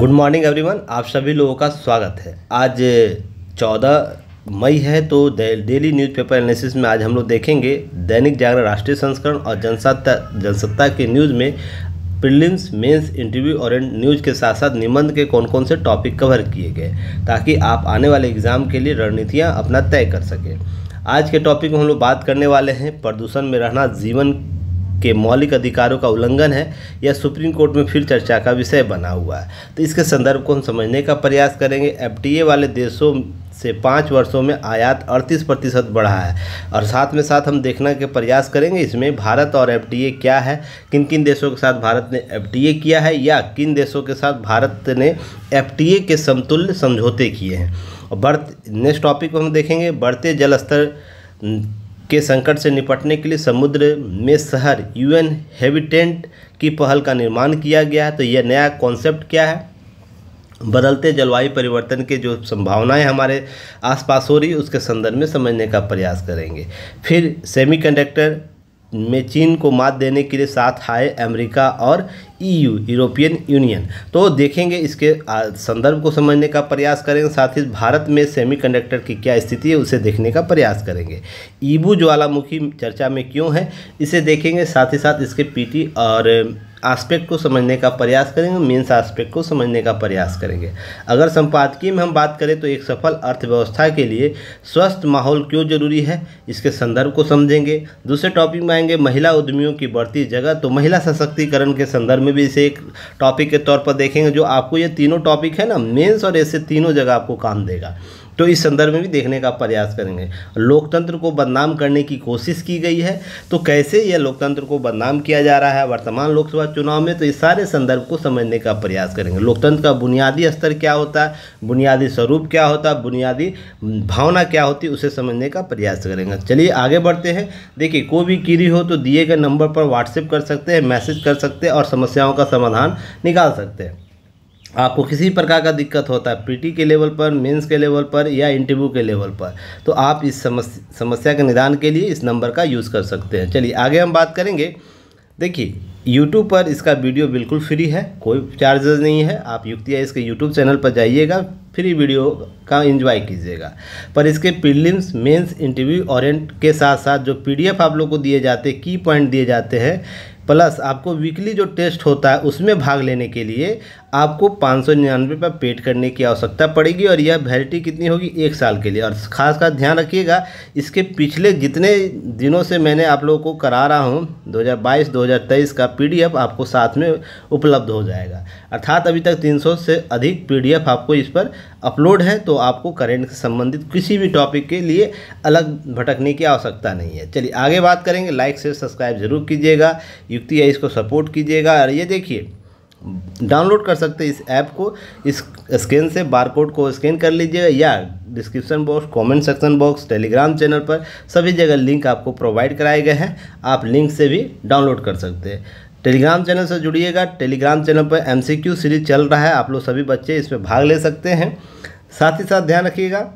good morning everyone आप सभी लोगों का स्वागत है आज 14 मई है तो डेली न्यूज़पेपर एनालिसिस में आज हम लोग देखेंगे दैनिक जागरण राष्ट्रीय संस्करण और जनसत्ता जनसत्ता के न्यूज़ में प्रिलिम्स मेंस इंटरव्यू और न्यूज़ के साथ साथ निबंध के कौन कौन से टॉपिक कवर किए गए ताकि आप आने वाले एग्ज़ाम के लिए रणनीतियाँ अपना तय कर सकें आज के टॉपिक में हम लोग बात करने वाले हैं प्रदूषण में रहना जीवन के मौलिक अधिकारों का उल्लंघन है या सुप्रीम कोर्ट में फिर चर्चा का विषय बना हुआ है तो इसके संदर्भ को हम समझने का प्रयास करेंगे एफ वाले देशों से पाँच वर्षों में आयात अड़तीस प्रतिशत बढ़ा है और साथ में साथ हम देखने के प्रयास करेंगे इसमें भारत और एफ क्या है किन किन देशों के साथ भारत ने एफ किया है या किन देशों के साथ भारत ने एफ के समतुल्य समझौते किए हैं और बढ़ नेक्स्ट टॉपिक को हम देखेंगे बढ़ते जल स्तर के संकट से निपटने के लिए समुद्र में शहर यूएन हैबिटेंट की पहल का निर्माण किया गया है तो यह नया कॉन्सेप्ट क्या है बदलते जलवायु परिवर्तन के जो संभावनाएं हमारे आसपास हो रही है उसके संदर्भ में समझने का प्रयास करेंगे फिर सेमीकंडक्टर में चीन को मात देने के लिए साथ आए अमेरिका और ईयू यूरोपियन यूनियन तो देखेंगे इसके संदर्भ को समझने का प्रयास करेंगे साथ ही भारत में सेमीकंडक्टर की क्या स्थिति है उसे देखने का प्रयास करेंगे ईबू ज्वालामुखी चर्चा में क्यों है इसे देखेंगे साथ ही साथ इसके पीटी और आस्पेक्ट को समझने का प्रयास करेंगे मेंस आस्पेक्ट को समझने का प्रयास करेंगे अगर संपादकीय में हम बात करें तो एक सफल अर्थव्यवस्था के लिए स्वस्थ माहौल क्यों जरूरी है इसके संदर्भ को समझेंगे दूसरे टॉपिक में आएंगे महिला उद्यमियों की बढ़ती जगह तो महिला सशक्तिकरण के संदर्भ में भी इसे एक टॉपिक के तौर पर देखेंगे जो आपको ये तीनों टॉपिक है ना मेन्स और ऐसे तीनों जगह आपको काम देगा तो इस संदर्भ में भी देखने का प्रयास करेंगे लोकतंत्र को बदनाम करने की कोशिश की गई है तो कैसे यह लोकतंत्र को बदनाम किया जा रहा है वर्तमान लोकसभा चुनाव में तो इस सारे संदर्भ को समझने का प्रयास करेंगे लोकतंत्र का बुनियादी स्तर क्या होता है बुनियादी स्वरूप क्या होता है बुनियादी भावना क्या होती है उसे समझने का प्रयास करेंगे चलिए आगे बढ़ते हैं देखिए कोई भी कीरी हो तो दिए गए नंबर पर व्हाट्सएप कर सकते हैं मैसेज कर सकते हैं और समस्याओं का समाधान निकाल सकते हैं आपको किसी प्रकार का दिक्कत होता है पीटी के लेवल पर मेंस के लेवल पर या इंटरव्यू के लेवल पर तो आप इस समस्या के निदान के लिए इस नंबर का यूज़ कर सकते हैं चलिए आगे हम बात करेंगे देखिए यूट्यूब पर इसका वीडियो बिल्कुल फ्री है कोई चार्जेस नहीं है आप युक्तिया इसके यूट्यूब चैनल पर जाइएगा फ्री वीडियो का इन्जॉय कीजिएगा पर इसके प्रीलिम्स मेंस इंटरव्यू और के साथ साथ जो पीडीएफ आप लोग को दिए जाते हैं की पॉइंट दिए जाते हैं प्लस आपको वीकली जो टेस्ट होता है उसमें भाग लेने के लिए आपको पाँच सौ निन्यानवे रुपये पेड करने की आवश्यकता पड़ेगी और यह वैलिटी कितनी होगी एक साल के लिए और खास खास ध्यान रखिएगा इसके पिछले जितने दिनों से मैंने आप लोगों को करा रहा हूँ 2022 2023 का पीडीएफ आपको साथ में उपलब्ध हो जाएगा अर्थात अभी तक 300 से अधिक पीडीएफ आपको इस पर अपलोड है तो आपको करेंट से संबंधित किसी भी टॉपिक के लिए अलग भटकने की आवश्यकता नहीं है चलिए आगे बात करेंगे लाइक से सब्सक्राइब जरूर कीजिएगा युक्ति इसको सपोर्ट कीजिएगा और ये देखिए डाउनलोड कर सकते हैं इस ऐप को इस स्कैन से बारकोड को स्कैन कर लीजिएगा या description box comment section box Telegram channel पर सभी जगह लिंक आपको प्रोवाइड कराए गए हैं आप लिंक से भी डाउनलोड कर सकते हैं टेलीग्राम चैनल से जुड़िएगा टेलीग्राम चैनल पर एमसीक्यू सीरीज चल रहा है आप लोग सभी बच्चे इसमें भाग ले सकते हैं साथ ही साथ ध्यान रखिएगा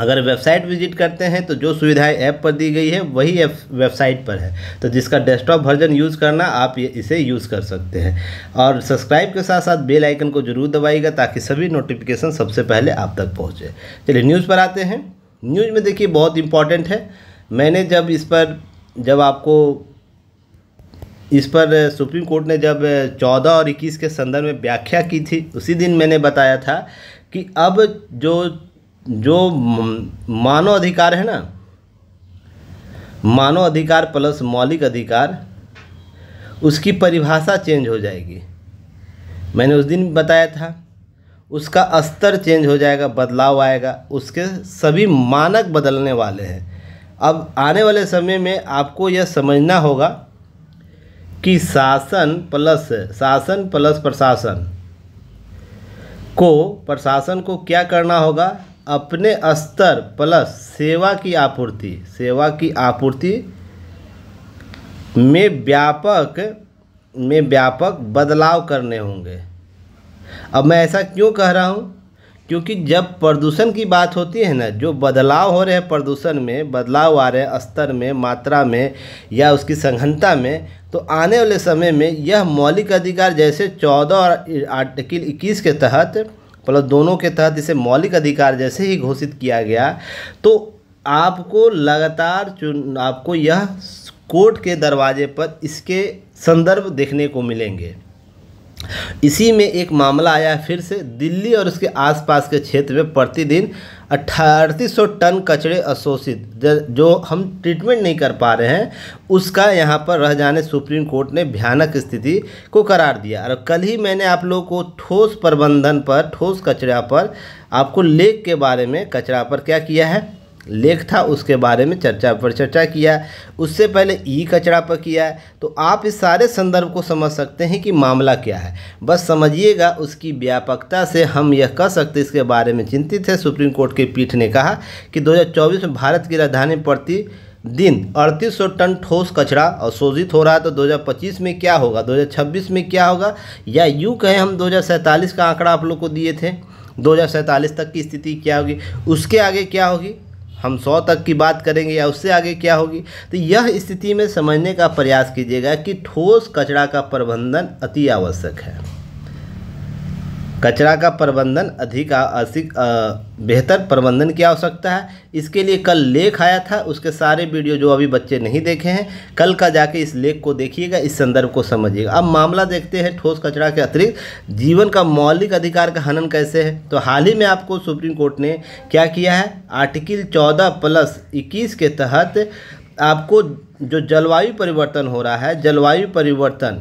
अगर वेबसाइट विजिट करते हैं तो जो सुविधाएं ऐप पर दी गई है वही वेबसाइट पर है तो जिसका डेस्कटॉप वर्जन यूज़ करना आप ये इसे यूज़ कर सकते हैं और सब्सक्राइब के साथ साथ बेल आइकन को जरूर दबाइएगा ताकि सभी नोटिफिकेशन सबसे पहले आप तक पहुँचे चलिए न्यूज़ पर आते हैं न्यूज़ में देखिए बहुत इम्पॉर्टेंट है मैंने जब इस पर जब आपको इस पर सुप्रीम कोर्ट ने जब चौदह और इक्कीस के संदर्भ में व्याख्या की थी उसी दिन मैंने बताया था कि अब जो जो मानव अधिकार है ना मानव अधिकार प्लस मौलिक अधिकार उसकी परिभाषा चेंज हो जाएगी मैंने उस दिन बताया था उसका स्तर चेंज हो जाएगा बदलाव आएगा उसके सभी मानक बदलने वाले हैं अब आने वाले समय में आपको यह समझना होगा कि शासन प्लस शासन प्लस प्रशासन को प्रशासन को क्या करना होगा अपने स्तर प्लस सेवा की आपूर्ति सेवा की आपूर्ति में व्यापक में व्यापक बदलाव करने होंगे अब मैं ऐसा क्यों कह रहा हूँ क्योंकि जब प्रदूषण की बात होती है ना जो बदलाव हो रहे हैं प्रदूषण में बदलाव आ रहे हैं स्तर में मात्रा में या उसकी संघनता में तो आने वाले समय में यह मौलिक अधिकार जैसे चौदह और आर्टिकल इक्कीस के तहत मतलब दोनों के तहत इसे मौलिक अधिकार जैसे ही घोषित किया गया तो आपको लगातार चुन आपको यह कोर्ट के दरवाजे पर इसके संदर्भ देखने को मिलेंगे इसी में एक मामला आया फिर से दिल्ली और उसके आसपास के क्षेत्र में प्रतिदिन अट्ठारतीस टन कचरे अशोषित जो हम ट्रीटमेंट नहीं कर पा रहे हैं उसका यहाँ पर रह जाने सुप्रीम कोर्ट ने भयानक स्थिति को करार दिया और कल ही मैंने आप लोगों को ठोस प्रबंधन पर ठोस कचरा पर आपको लेक के बारे में कचरा पर क्या किया है लेख था उसके बारे में चर्चा पर चर्चा किया उससे पहले ई कचरा पर किया तो आप इस सारे संदर्भ को समझ सकते हैं कि मामला क्या है बस समझिएगा उसकी व्यापकता से हम यह कह सकते इसके बारे में चिंतित है सुप्रीम कोर्ट के पीठ ने कहा कि 2024 में भारत की राजधानी प्रति दिन अड़तीस सौ टन ठोस कचरा अवशोषित हो रहा है तो 2025 में क्या होगा 2026 में क्या होगा या यूँ कहें हम 2047 का आंकड़ा आप लोग को दिए थे दो तक की स्थिति क्या होगी उसके आगे क्या होगी हम सौ तक की बात करेंगे या उससे आगे क्या होगी तो यह स्थिति में समझने का प्रयास कीजिएगा कि ठोस कचरा का प्रबंधन अति आवश्यक है कचरा का प्रबंधन अधिक अधिक बेहतर प्रबंधन की आवश्यकता है इसके लिए कल लेख आया था उसके सारे वीडियो जो अभी बच्चे नहीं देखे हैं कल का जाके इस लेख को देखिएगा इस संदर्भ को समझिएगा अब मामला देखते हैं ठोस कचरा के अतिरिक्त जीवन का मौलिक अधिकार का हनन कैसे है तो हाल ही में आपको सुप्रीम कोर्ट ने क्या किया है आर्टिकल चौदह प्लस इक्कीस के तहत आपको जो जलवायु परिवर्तन हो रहा है जलवायु परिवर्तन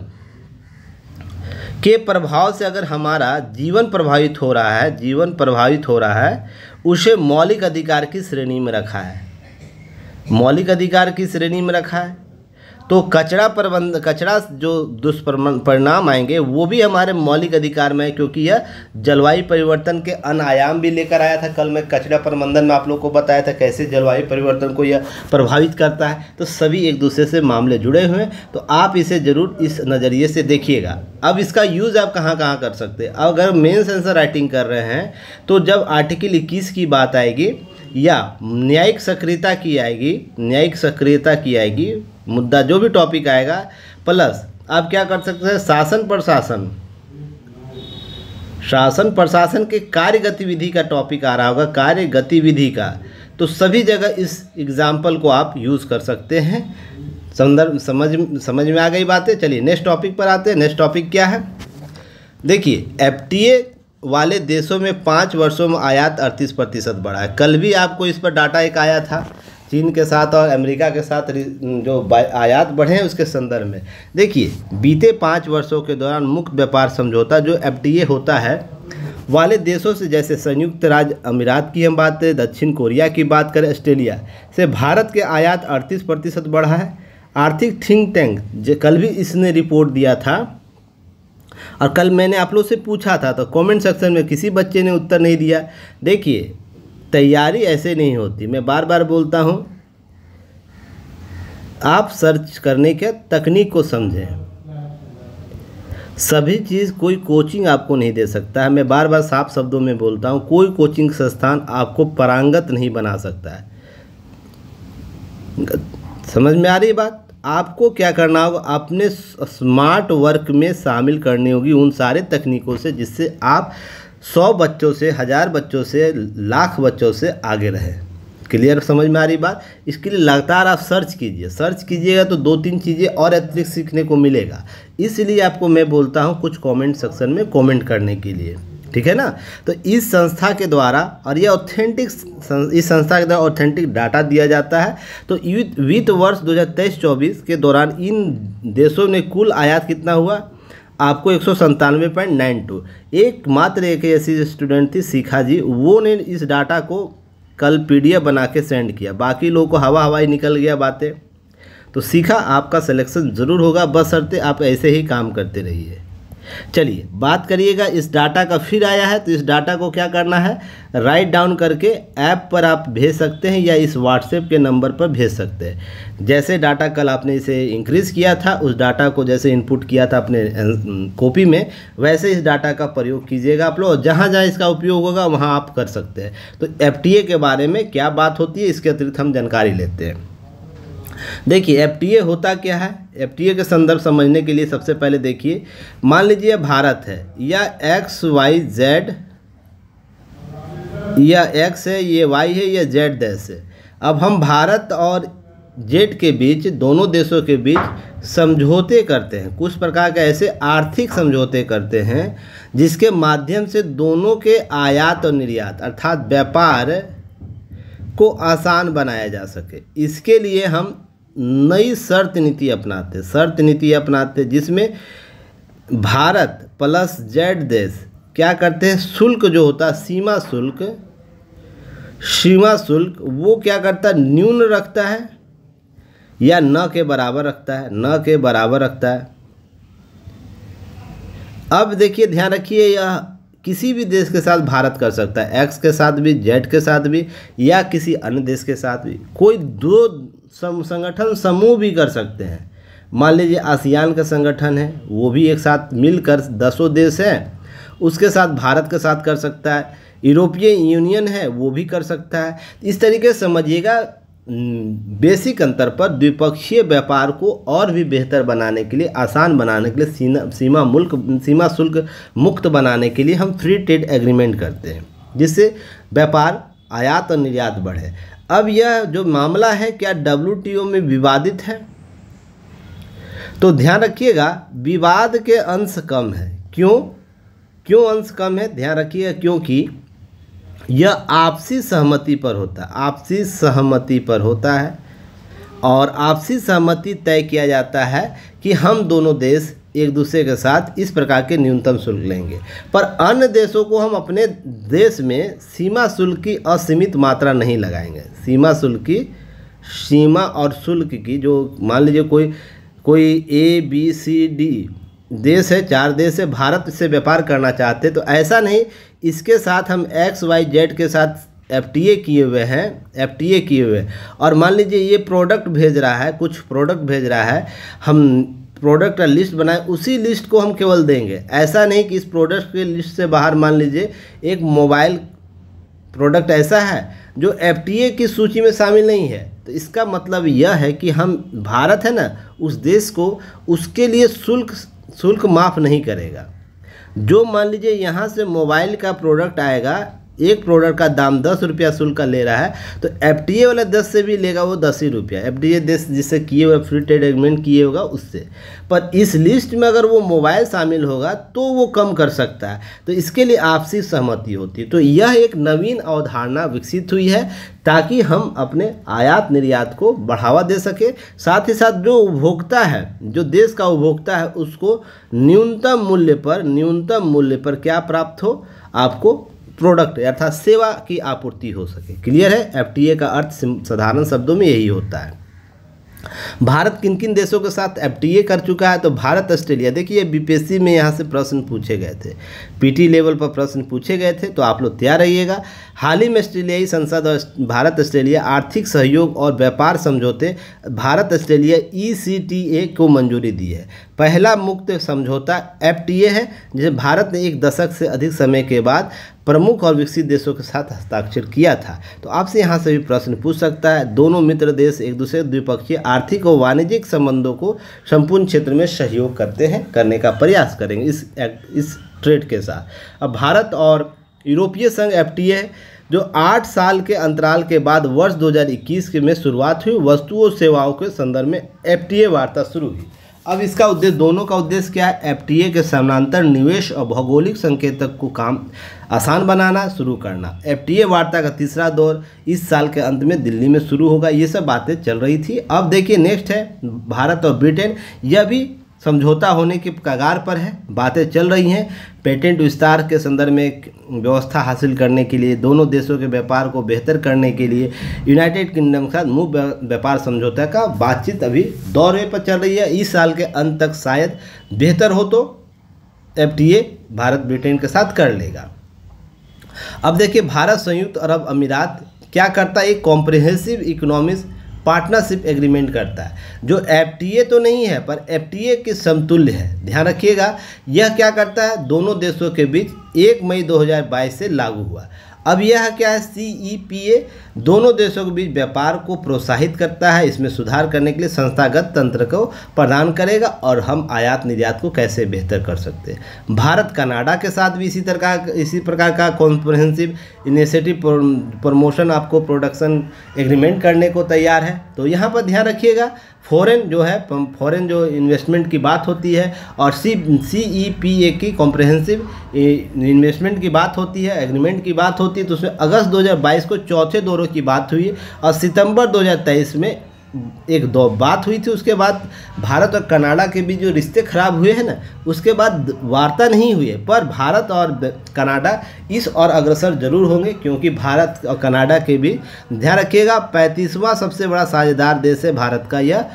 के प्रभाव से अगर हमारा जीवन प्रभावित हो रहा है जीवन प्रभावित हो रहा है उसे मौलिक अधिकार की श्रेणी में रखा है मौलिक अधिकार की श्रेणी में रखा है तो कचरा प्रबंध कचरा जो दुष्परिणाम आएंगे वो भी हमारे मौलिक अधिकार में है क्योंकि यह जलवायु परिवर्तन के अनायाम भी लेकर आया था कल मैं कचरा प्रबंधन में आप लोग को बताया था कैसे जलवायु परिवर्तन को यह प्रभावित करता है तो सभी एक दूसरे से मामले जुड़े हुए हैं तो आप इसे ज़रूर इस नज़रिए से देखिएगा अब इसका यूज़ आप कहाँ कहाँ कर सकते हैं अगर मेन सेंसर राइटिंग कर रहे हैं तो जब आर्टिकल इक्कीस की बात आएगी या न्यायिक सक्रियता की आएगी न्यायिक सक्रियता की आएगी मुद्दा जो भी टॉपिक आएगा प्लस आप क्या कर सकते हैं शासन प्रशासन शासन प्रशासन के कार्य गतिविधि का टॉपिक आ रहा होगा कार्य गतिविधि का तो सभी जगह इस एग्जाम्पल को आप यूज़ कर सकते हैं संदर्भ समझ समझ में आ गई बातें चलिए नेक्स्ट टॉपिक पर आते हैं नेक्स्ट टॉपिक क्या है देखिए एफ वाले देशों में पाँच वर्षों में आयात अड़तीस प्रतिशत बढ़ा है कल भी आपको इस पर डाटा एक आया था चीन के साथ और अमेरिका के साथ जो आयात बढ़े हैं उसके संदर्भ में देखिए बीते पाँच वर्षों के दौरान मुक्त व्यापार समझौता जो एफ होता है वाले देशों से जैसे संयुक्त राज्य अमीरात की हम बात करें दक्षिण कोरिया की बात करें ऑस्ट्रेलिया से भारत के आयात अड़तीस प्रतिशत बढ़ा है आर्थिक थिंक टैंक कल भी इसने रिपोर्ट दिया था और कल मैंने आप लोग से पूछा था तो कमेंट सेक्शन में किसी बच्चे ने उत्तर नहीं दिया देखिए तैयारी ऐसे नहीं होती मैं बार बार बोलता हूँ आप सर्च करने के तकनीक को समझें सभी चीज़ कोई कोचिंग आपको नहीं दे सकता है मैं बार बार साफ शब्दों में बोलता हूँ कोई कोचिंग संस्थान आपको परांगत नहीं बना सकता है समझ में आ रही बात आपको क्या करना होगा अपने स्मार्ट वर्क में शामिल करनी होगी उन सारे तकनीकों से जिससे आप सौ बच्चों से हज़ार बच्चों से लाख बच्चों से आगे रहें क्लियर समझ में आ रही बात इसके लिए लगातार आप सर्च कीजिए सर्च कीजिएगा तो दो तीन चीज़ें और अतिरिक्त सीखने को मिलेगा इसलिए आपको मैं बोलता हूँ कुछ कमेंट सेक्शन में कमेंट करने के लिए ठीक है ना तो इस संस्था के द्वारा और ये ऑथेंटिक इस संस्था के द्वारा ऑथेंटिक डाटा दिया जाता है तो वित्त वर्ष 2023-24 के दौरान इन देशों ने कुल आयात कितना हुआ आपको एक सौ संतानवे पॉइंट नाइन टू एक मात्र एक ऐसी स्टूडेंट थी शिखा जी वो ने इस डाटा को कल पी बना के सेंड किया बाकी लोगों को हवा हवाई निकल गया बातें तो सीखा आपका सिलेक्शन ज़रूर होगा बस शर्ते आप ऐसे ही काम करते रहिए चलिए बात करिएगा इस डाटा का फिर आया है तो इस डाटा को क्या करना है राइट डाउन करके ऐप पर आप भेज सकते हैं या इस व्हाट्सएप के नंबर पर भेज सकते हैं जैसे डाटा कल आपने इसे इंक्रीज़ किया था उस डाटा को जैसे इनपुट किया था अपने कॉपी अं, में वैसे इस डाटा का प्रयोग कीजिएगा आप लोग जहाँ जहाँ इसका उपयोग होगा वहाँ आप कर सकते हैं तो एफ के बारे में क्या बात होती है इसके अतिरिक्त हम जानकारी लेते हैं देखिए एफ होता क्या है एफ के संदर्भ समझने के लिए सबसे पहले देखिए मान लीजिए भारत है या एक्स वाई जेड या एक्स है ये वाई है या जेड देश है अब हम भारत और जेड के बीच दोनों देशों के बीच समझौते करते हैं कुछ प्रकार के ऐसे आर्थिक समझौते करते हैं जिसके माध्यम से दोनों के आयात और निर्यात अर्थात व्यापार को आसान बनाया जा सके इसके लिए हम नई शर्त नीति अपनाते शर्त नीति अपनाते जिसमें भारत प्लस जेड देश क्या करते हैं शुल्क जो होता है सीमा शुल्क सीमा शुल्क वो क्या करता है न्यून रखता है या न के बराबर रखता है न के बराबर रखता है अब देखिए ध्यान रखिए यह किसी भी देश के साथ भारत कर सकता है एक्स के साथ भी जेड के साथ भी या किसी अन्य देश के साथ भी कोई दो सम संगठन समूह भी कर सकते हैं मान लीजिए आसियान का संगठन है वो भी एक साथ मिलकर दसों देश हैं उसके साथ भारत के साथ कर सकता है यूरोपीय यूनियन है वो भी कर सकता है इस तरीके से समझिएगा बेसिक अंतर पर द्विपक्षीय व्यापार को और भी बेहतर बनाने के लिए आसान बनाने के लिए सीमा सीमा मुल्क सीमा शुल्क मुक्त बनाने के लिए हम फ्री ट्रेड एग्रीमेंट करते हैं जिससे व्यापार आयात और निर्यात बढ़े अब यह जो मामला है क्या डब्ल्यू में विवादित है तो ध्यान रखिएगा विवाद के अंश कम है क्यों क्यों अंश कम है ध्यान रखिएगा क्योंकि यह आपसी सहमति पर होता है आपसी सहमति पर होता है और आपसी सहमति तय किया जाता है कि हम दोनों देश एक दूसरे के साथ इस प्रकार के न्यूनतम शुल्क लेंगे पर अन्य देशों को हम अपने देश में सीमा शुल्क की असीमित मात्रा नहीं लगाएंगे सीमा शुल्क की सीमा और शुल्क की जो मान लीजिए कोई कोई ए बी सी डी देश है चार देश है भारत से व्यापार करना चाहते तो ऐसा नहीं इसके साथ हम एक्स वाई जेड के साथ एफ टी ए किए हुए हैं एफ टी ए किए हुए और मान लीजिए ये प्रोडक्ट भेज रहा है कुछ प्रोडक्ट भेज रहा है हम प्रोडक्ट का लिस्ट बनाए उसी लिस्ट को हम केवल देंगे ऐसा नहीं कि इस प्रोडक्ट के लिस्ट से बाहर मान लीजिए एक मोबाइल प्रोडक्ट ऐसा है जो एफ की सूची में शामिल नहीं है तो इसका मतलब यह है कि हम भारत है ना उस देश को उसके लिए शुल्क शुल्क माफ़ नहीं करेगा जो मान लीजिए यहाँ से मोबाइल का प्रोडक्ट आएगा एक प्रोडक्ट का दाम दस रुपया शुल्क का ले रहा है तो एफ वाला दस से भी लेगा वो दस ही रुपया एफ डी देश जिससे किए हुए फ्री ट्रेड एग्रीमेंट किए होगा उससे पर इस लिस्ट में अगर वो मोबाइल शामिल होगा तो वो कम कर सकता है तो इसके लिए आपसी सहमति होती है तो यह एक नवीन अवधारणा विकसित हुई है ताकि हम अपने आयात निर्यात को बढ़ावा दे सकें साथ ही साथ जो उपभोक्ता है जो देश का उपभोक्ता है उसको न्यूनतम मूल्य पर न्यूनतम मूल्य पर क्या प्राप्त हो आपको प्रोडक्ट अर्थात सेवा की आपूर्ति हो सके क्लियर है एफटीए का अर्थ साधारण शब्दों में यही होता है भारत किन किन देशों के साथ एफटीए कर चुका है तो भारत ऑस्ट्रेलिया देखिए बीपीएससी में यहाँ से प्रश्न पूछे गए थे पीटी लेवल पर प्रश्न पूछे गए थे तो आप लोग तैयार रहिएगा हाल ही में ऑस्ट्रेलियाई संसद और भारत ऑस्ट्रेलिया आर्थिक सहयोग और व्यापार समझौते भारत ऑस्ट्रेलिया ई को मंजूरी दी है पहला मुक्त समझौता एफ है जिसे भारत ने एक दशक से अधिक समय के बाद प्रमुख और विकसित देशों के साथ हस्ताक्षर किया था तो आपसे यहाँ से भी प्रश्न पूछ सकता है दोनों मित्र देश एक दूसरे द्विपक्षीय आर्थिक और वाणिज्यिक संबंधों को संपूर्ण क्षेत्र में सहयोग करते हैं करने का प्रयास करेंगे इस इस ट्रेड के साथ अब भारत और यूरोपीय संघ एफ जो आठ साल के अंतराल के बाद वर्ष 2021 के में शुरुआत हुई वस्तुओं सेवाओं के संदर्भ में एफ वार्ता शुरू हुई अब इसका उद्देश्य दोनों का उद्देश्य क्या है एफ के समानांतर निवेश और भौगोलिक संकेतक को काम आसान बनाना शुरू करना एफ वार्ता का तीसरा दौर इस साल के अंत में दिल्ली में शुरू होगा ये सब बातें चल रही थी अब देखिए नेक्स्ट है भारत और ब्रिटेन यह भी समझौता होने की कगार पर है बातें चल रही हैं पेटेंट विस्तार के संदर्भ में व्यवस्था हासिल करने के लिए दोनों देशों के व्यापार को बेहतर करने के लिए यूनाइटेड किंगडम के साथ मुख्य व्यापार समझौता का बातचीत अभी दौरे पर चल रही है इस साल के अंत तक शायद बेहतर हो तो एफ भारत ब्रिटेन के साथ कर लेगा अब देखिए भारत संयुक्त अरब अमीरात क्या करता है एक कॉम्प्रिहेंसिव इकोनॉमिक्स पार्टनरशिप एग्रीमेंट करता है जो एफ तो नहीं है पर एफ के समतुल्य है ध्यान रखिएगा यह क्या करता है दोनों देशों के बीच एक मई 2022 से लागू हुआ अब यह क्या है सी ई पी ए दोनों देशों के बीच व्यापार को प्रोत्साहित करता है इसमें सुधार करने के लिए संस्थागत तंत्र को प्रदान करेगा और हम आयात निर्यात को कैसे बेहतर कर सकते हैं भारत कनाडा के साथ भी इसी तरह इसी प्रकार का कॉम्प्रहेंसिव इनिशिएटिव प्रमोशन आपको प्रोडक्शन एग्रीमेंट करने को तैयार है तो यहाँ पर ध्यान रखिएगा फॉरेन जो है फॉरेन जो इन्वेस्टमेंट की बात होती है और सी सी ई पी ए की कॉम्प्रहेंसिव इन्वेस्टमेंट की बात होती है एग्रीमेंट की बात होती है तो उसमें अगस्त 2022 को चौथे दौरों की बात हुई और सितंबर 2023 में एक दो बात हुई थी उसके बाद भारत और कनाडा के बीच जो रिश्ते खराब हुए हैं ना उसके बाद वार्ता नहीं हुई है पर भारत और कनाडा इस और अग्रसर जरूर होंगे क्योंकि भारत और कनाडा के बीच ध्यान रखिएगा पैंतीसवां सबसे बड़ा साझेदार देश है भारत का यह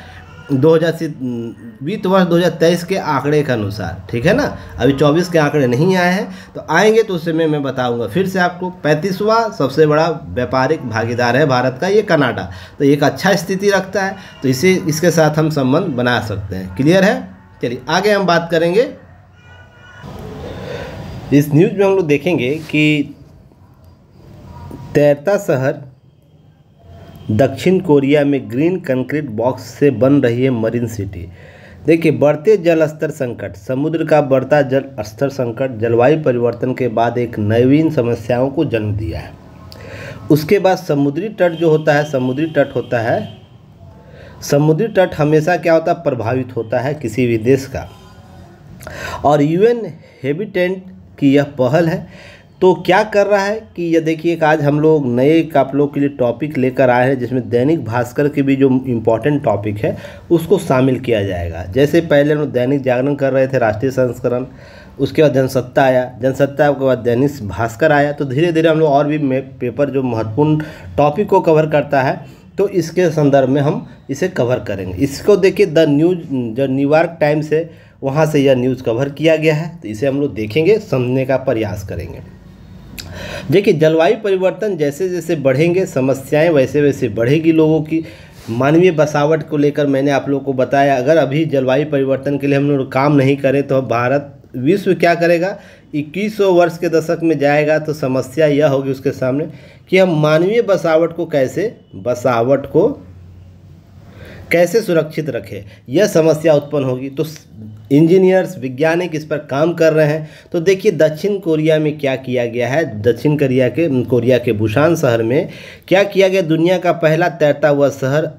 दो हज़ार वित्त वर्ष दो हज़ार तेईस के आंकड़े के अनुसार ठीक है ना अभी चौबीस के आंकड़े नहीं आए हैं तो आएंगे तो उस समय मैं बताऊंगा फिर से आपको पैंतीसवां सबसे बड़ा व्यापारिक भागीदार है भारत का ये कनाडा तो एक अच्छा स्थिति रखता है तो इसे इसके साथ हम संबंध बना सकते हैं क्लियर है चलिए आगे हम बात करेंगे इस न्यूज़ में हम लोग देखेंगे कि तैरता शहर दक्षिण कोरिया में ग्रीन कंक्रीट बॉक्स से बन रही है मरीन सिटी देखिए बढ़ते जल स्तर संकट समुद्र का बढ़ता जल स्तर संकट जलवायु परिवर्तन के बाद एक नवीन समस्याओं को जन्म दिया है उसके बाद समुद्री तट जो होता है समुद्री तट होता है समुद्री तट हमेशा क्या होता है प्रभावित होता है किसी भी देश का और यूएन हैबिटेंट की यह पहल है तो क्या कर रहा है कि ये देखिए आज हम लोग नए आप लोग के लिए टॉपिक लेकर आए हैं जिसमें दैनिक भास्कर के भी जो इम्पोर्टेंट टॉपिक है उसको शामिल किया जाएगा जैसे पहले हम दैनिक जागरण कर रहे थे राष्ट्रीय संस्करण उसके बाद जनसत्ता आया जनसत्ता के बाद दैनिक भास्कर आया तो धीरे धीरे हम लोग और भी पेपर जो महत्वपूर्ण टॉपिक को कवर करता है तो इसके संदर्भ में हम इसे कवर करेंगे इसको देखिए द न्यूज जो न्यूयॉर्क टाइम्स है वहाँ से यह न्यूज़ कवर किया गया है तो इसे हम लोग देखेंगे समझने का प्रयास करेंगे देखिए जलवायु परिवर्तन जैसे जैसे बढ़ेंगे समस्याएं वैसे वैसे बढ़ेगी लोगों की मानवीय बसावट को लेकर मैंने आप लोगों को बताया अगर अभी जलवायु परिवर्तन के लिए हम लोग काम नहीं करें तो भारत विश्व क्या करेगा इक्कीसों वर्ष के दशक में जाएगा तो समस्या यह होगी उसके सामने कि हम मानवीय बसावट को कैसे बसावट को कैसे सुरक्षित रखे यह समस्या उत्पन्न होगी तो इंजीनियर्स वैज्ञानिक इस पर काम कर रहे हैं तो देखिए दक्षिण कोरिया में क्या किया गया है दक्षिण कोरिया के कोरिया के भूषान शहर में क्या किया गया दुनिया का पहला तैरता हुआ शहर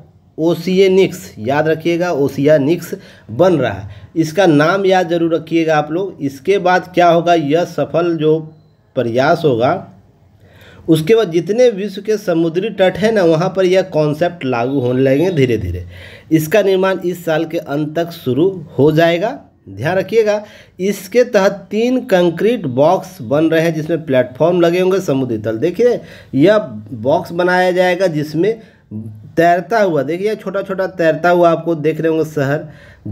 ओसियनिक्स याद रखिएगा ओसियानिक्स बन रहा है इसका नाम याद जरूर रखिएगा आप लोग इसके बाद क्या होगा यह सफल जो प्रयास होगा उसके बाद जितने विश्व के समुद्री तट हैं ना वहाँ पर यह कॉन्सेप्ट लागू होने लगेंगे धीरे धीरे इसका निर्माण इस साल के अंत तक शुरू हो जाएगा ध्यान रखिएगा इसके तहत तीन कंक्रीट बॉक्स बन रहे हैं जिसमें प्लेटफॉर्म लगे होंगे समुद्री तल देखिए यह बॉक्स बनाया जाएगा जिसमें तैरता हुआ देखिए छोटा छोटा तैरता हुआ आपको देख रहे होंगे शहर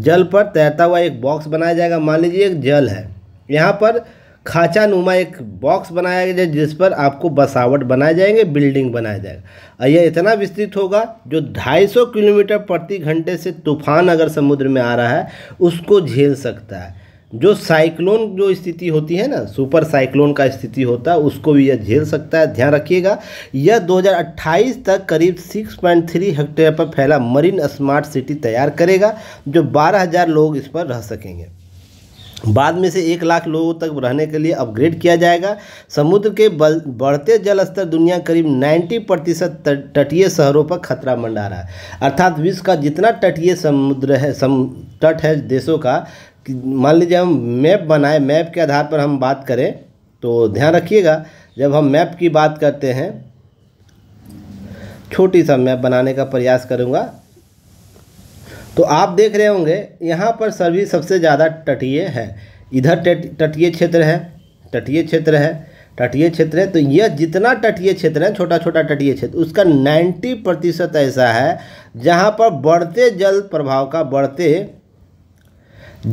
जल पर तैरता हुआ एक बॉक्स बनाया जाएगा मान लीजिए एक जल है यहाँ पर खाचा नुमा एक बॉक्स बनाया गया जिस पर आपको बसावट बनाए जाएंगे बिल्डिंग बनाया जाएगा और यह इतना विस्तृत होगा जो 250 किलोमीटर प्रति घंटे से तूफान अगर समुद्र में आ रहा है उसको झेल सकता है जो साइक्लोन जो स्थिति होती है ना सुपर साइक्लोन का स्थिति होता है उसको भी यह झेल सकता है ध्यान रखिएगा यह 2028 तक करीब 6.3 हेक्टेयर पर फैला मरीन स्मार्ट सिटी तैयार करेगा जो 12000 लोग इस पर रह सकेंगे बाद में से एक लाख लोगों तक रहने के लिए अपग्रेड किया जाएगा समुद्र के बल बढ़ते जल स्तर दुनिया करीब 90 प्रतिशत तटीय शहरों पर खतरा मंडा रहा है अर्थात विश्व का जितना तटीय समुद्र है सम तट है देशों का मान लीजिए हम मैप बनाए मैप के आधार पर हम बात करें तो ध्यान रखिएगा जब हम मैप की बात करते हैं छोटी सा मैप बनाने का प्रयास करूँगा तो आप देख रहे होंगे यहाँ पर सभी सबसे ज़्यादा तटीय है इधर तटीय क्षेत्र है तटीय क्षेत्र है तटीय क्षेत्र है तो यह जितना तटीय क्षेत्र है छोटा छोटा तटीय क्षेत्र उसका 90 प्रतिशत ऐसा है जहाँ पर बढ़ते जल प्रभाव का बढ़ते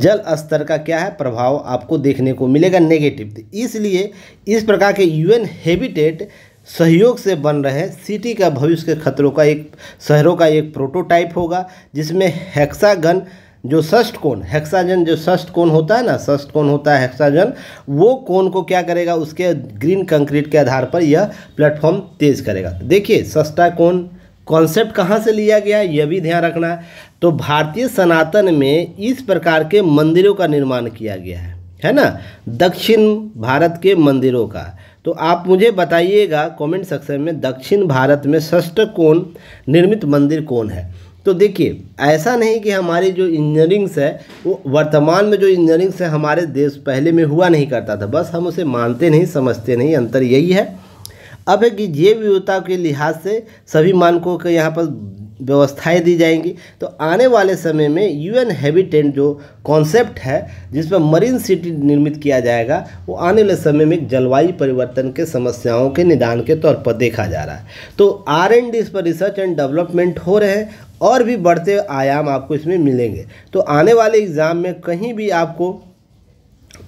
जल स्तर का क्या है प्रभाव आपको देखने को मिलेगा नेगेटिव इसलिए इस प्रकार के यूएन हैबिटेट सहयोग से बन रहे सिटी का भविष्य के खतरों का एक शहरों का एक प्रोटोटाइप होगा जिसमें हेक्सागन जो षष्ठ कोण हेक्साजन जो षष्ठ कोण होता है ना षष्ठ कोण होता है हेक्साजन वो कोण को क्या करेगा उसके ग्रीन कंक्रीट के आधार पर यह प्लेटफॉर्म तेज करेगा देखिए सस्ता कोण कॉन्सेप्ट कहाँ से लिया गया है यह भी ध्यान रखना है तो भारतीय सनातन में इस प्रकार के मंदिरों का निर्माण किया गया है है ना दक्षिण भारत के मंदिरों का तो आप मुझे बताइएगा कमेंट सेक्शन में दक्षिण भारत में षष्ठ कोण निर्मित मंदिर कौन है तो देखिए ऐसा नहीं कि हमारी जो इंजीनियरिंग्स है वो वर्तमान में जो इंजीनियरिंग्स है हमारे देश पहले में हुआ नहीं करता था बस हम उसे मानते नहीं समझते नहीं अंतर यही है अब है कि जैव विविधता के लिहाज से सभी मानकों के यहाँ पर व्यवस्थाएं दी जाएंगी तो आने वाले समय में यूएन हैबिटेंट जो कॉन्सेप्ट है जिस पर मरीन सिटी निर्मित किया जाएगा वो आने वाले समय में जलवायु परिवर्तन के समस्याओं के निदान के तौर पर देखा जा रहा है तो आर एंड डी इस पर रिसर्च एंड डेवलपमेंट हो रहे हैं और भी बढ़ते आयाम आपको इसमें मिलेंगे तो आने वाले एग्ज़ाम में कहीं भी आपको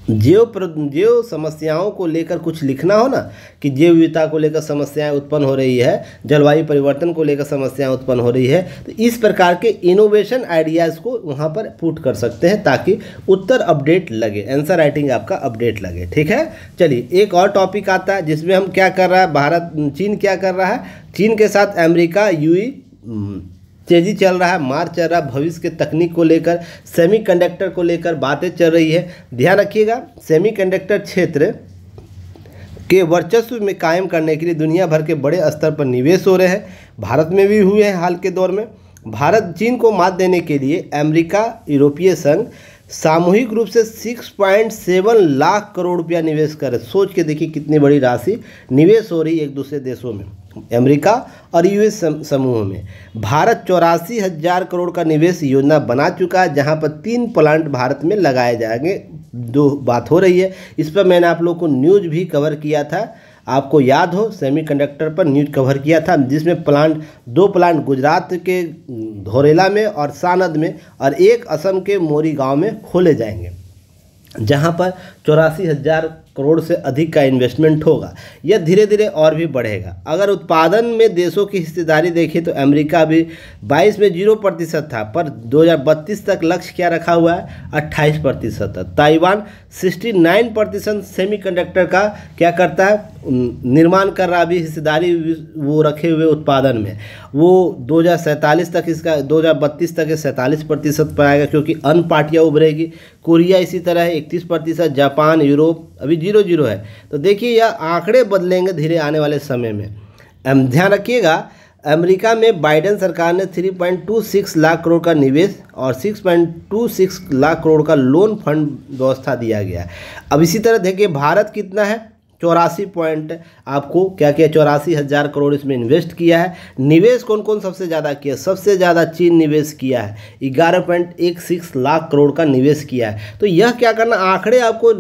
प्र जेव समस्याओं को लेकर कुछ लिखना हो ना कि जैव विविधता को लेकर समस्याएं उत्पन्न हो रही है जलवायु परिवर्तन को लेकर समस्याएं उत्पन्न हो रही है तो इस प्रकार के इनोवेशन आइडियाज़ को वहाँ पर पुट कर सकते हैं ताकि उत्तर अपडेट लगे आंसर राइटिंग आपका अपडेट लगे ठीक है चलिए एक और टॉपिक आता है जिसमें हम क्या कर रहा है भारत चीन क्या कर रहा है चीन के साथ अमेरिका यू हम्म, तेजी चल रहा है मार चल रहा है भविष्य के तकनीक को लेकर सेमीकंडक्टर को लेकर बातें चल रही है ध्यान रखिएगा सेमीकंडक्टर क्षेत्र के वर्चस्व में कायम करने के लिए दुनिया भर के बड़े स्तर पर निवेश हो रहे हैं भारत में भी हुए हैं हाल के दौर में भारत चीन को मात देने के लिए अमेरिका यूरोपीय संघ सामूहिक रूप से 6.7 लाख करोड़ रुपया निवेश कर सोच के देखिए कितनी बड़ी राशि निवेश हो रही है एक दूसरे देशों में अमेरिका और यूएस समूह में भारत चौरासी हज़ार करोड़ का निवेश योजना बना चुका है जहां पर तीन प्लांट भारत में लगाए जाएंगे दो बात हो रही है इस पर मैंने आप लोगों को न्यूज़ भी कवर किया था आपको याद हो सेमीकंडक्टर पर न्यूज कवर किया था जिसमें प्लांट दो प्लांट गुजरात के धोरेला में और सानद में और एक असम के मोरी गांव में खोले जाएंगे जहां पर चौरासी हज़ार करोड़ से अधिक का इन्वेस्टमेंट होगा यह धीरे धीरे और भी बढ़ेगा अगर उत्पादन में देशों की हिस्सेदारी देखें तो अमेरिका भी 22 में जीरो प्रतिशत था पर 2032 तक लक्ष्य क्या रखा हुआ है 28 प्रतिशत था ताइवान 69 प्रतिशत सेमी का क्या करता है निर्माण कर रहा अभी हिस्सेदारी वो रखे हुए उत्पादन में वो दो तक इसका दो तक सैंतालीस प्रतिशत पर आएगा क्योंकि अन्य पार्टियाँ उभरेगी कोरिया इसी तरह है इकतीस प्रतिशत जापान यूरोप अभी जीरो जीरो है तो देखिए यह आंकड़े बदलेंगे धीरे आने वाले समय में ध्यान रखिएगा अमेरिका में बाइडेन सरकार ने 3.26 लाख करोड़ का निवेश और 6.26 लाख करोड़ का लोन फंड व्यवस्था दिया गया अब इसी तरह देखिए भारत कितना है चौरासी पॉइंट आपको क्या किया चौरासी हज़ार करोड़ इसमें इन्वेस्ट किया है निवेश कौन कौन सबसे ज़्यादा किया सबसे ज़्यादा चीन निवेश किया है ग्यारह पॉइंट एक सिक्स लाख करोड़ का निवेश किया है तो यह क्या करना आंकड़े आपको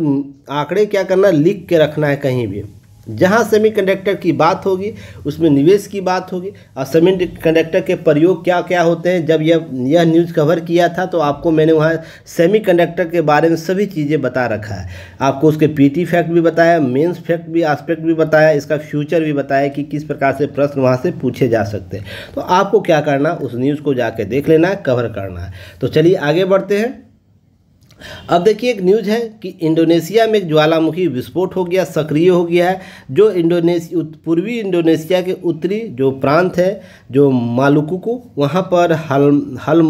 आंकड़े क्या करना लिख के रखना है कहीं भी जहाँ सेमीकंडक्टर की बात होगी उसमें निवेश की बात होगी और सेमीकंडक्टर के प्रयोग क्या क्या होते हैं जब यह यह न्यूज़ कवर किया था तो आपको मैंने वहाँ सेमीकंडक्टर के बारे में सभी चीज़ें बता रखा है आपको उसके पीटी फैक्ट भी बताया मेंस फैक्ट भी आस्पेक्ट भी बताया इसका फ्यूचर भी बताया कि किस प्रकार से प्रश्न वहाँ से पूछे जा सकते हैं तो आपको क्या करना उस न्यूज़ को जाके देख लेना है कवर करना है तो चलिए आगे बढ़ते हैं अब देखिए एक न्यूज़ है कि इंडोनेशिया में एक ज्वालामुखी विस्फोट हो गया सक्रिय हो गया है जो इंडोनेशिया पूर्वी इंडोनेशिया के उत्तरी जो प्रांत है जो मालुकुकु वहाँ पर हल हल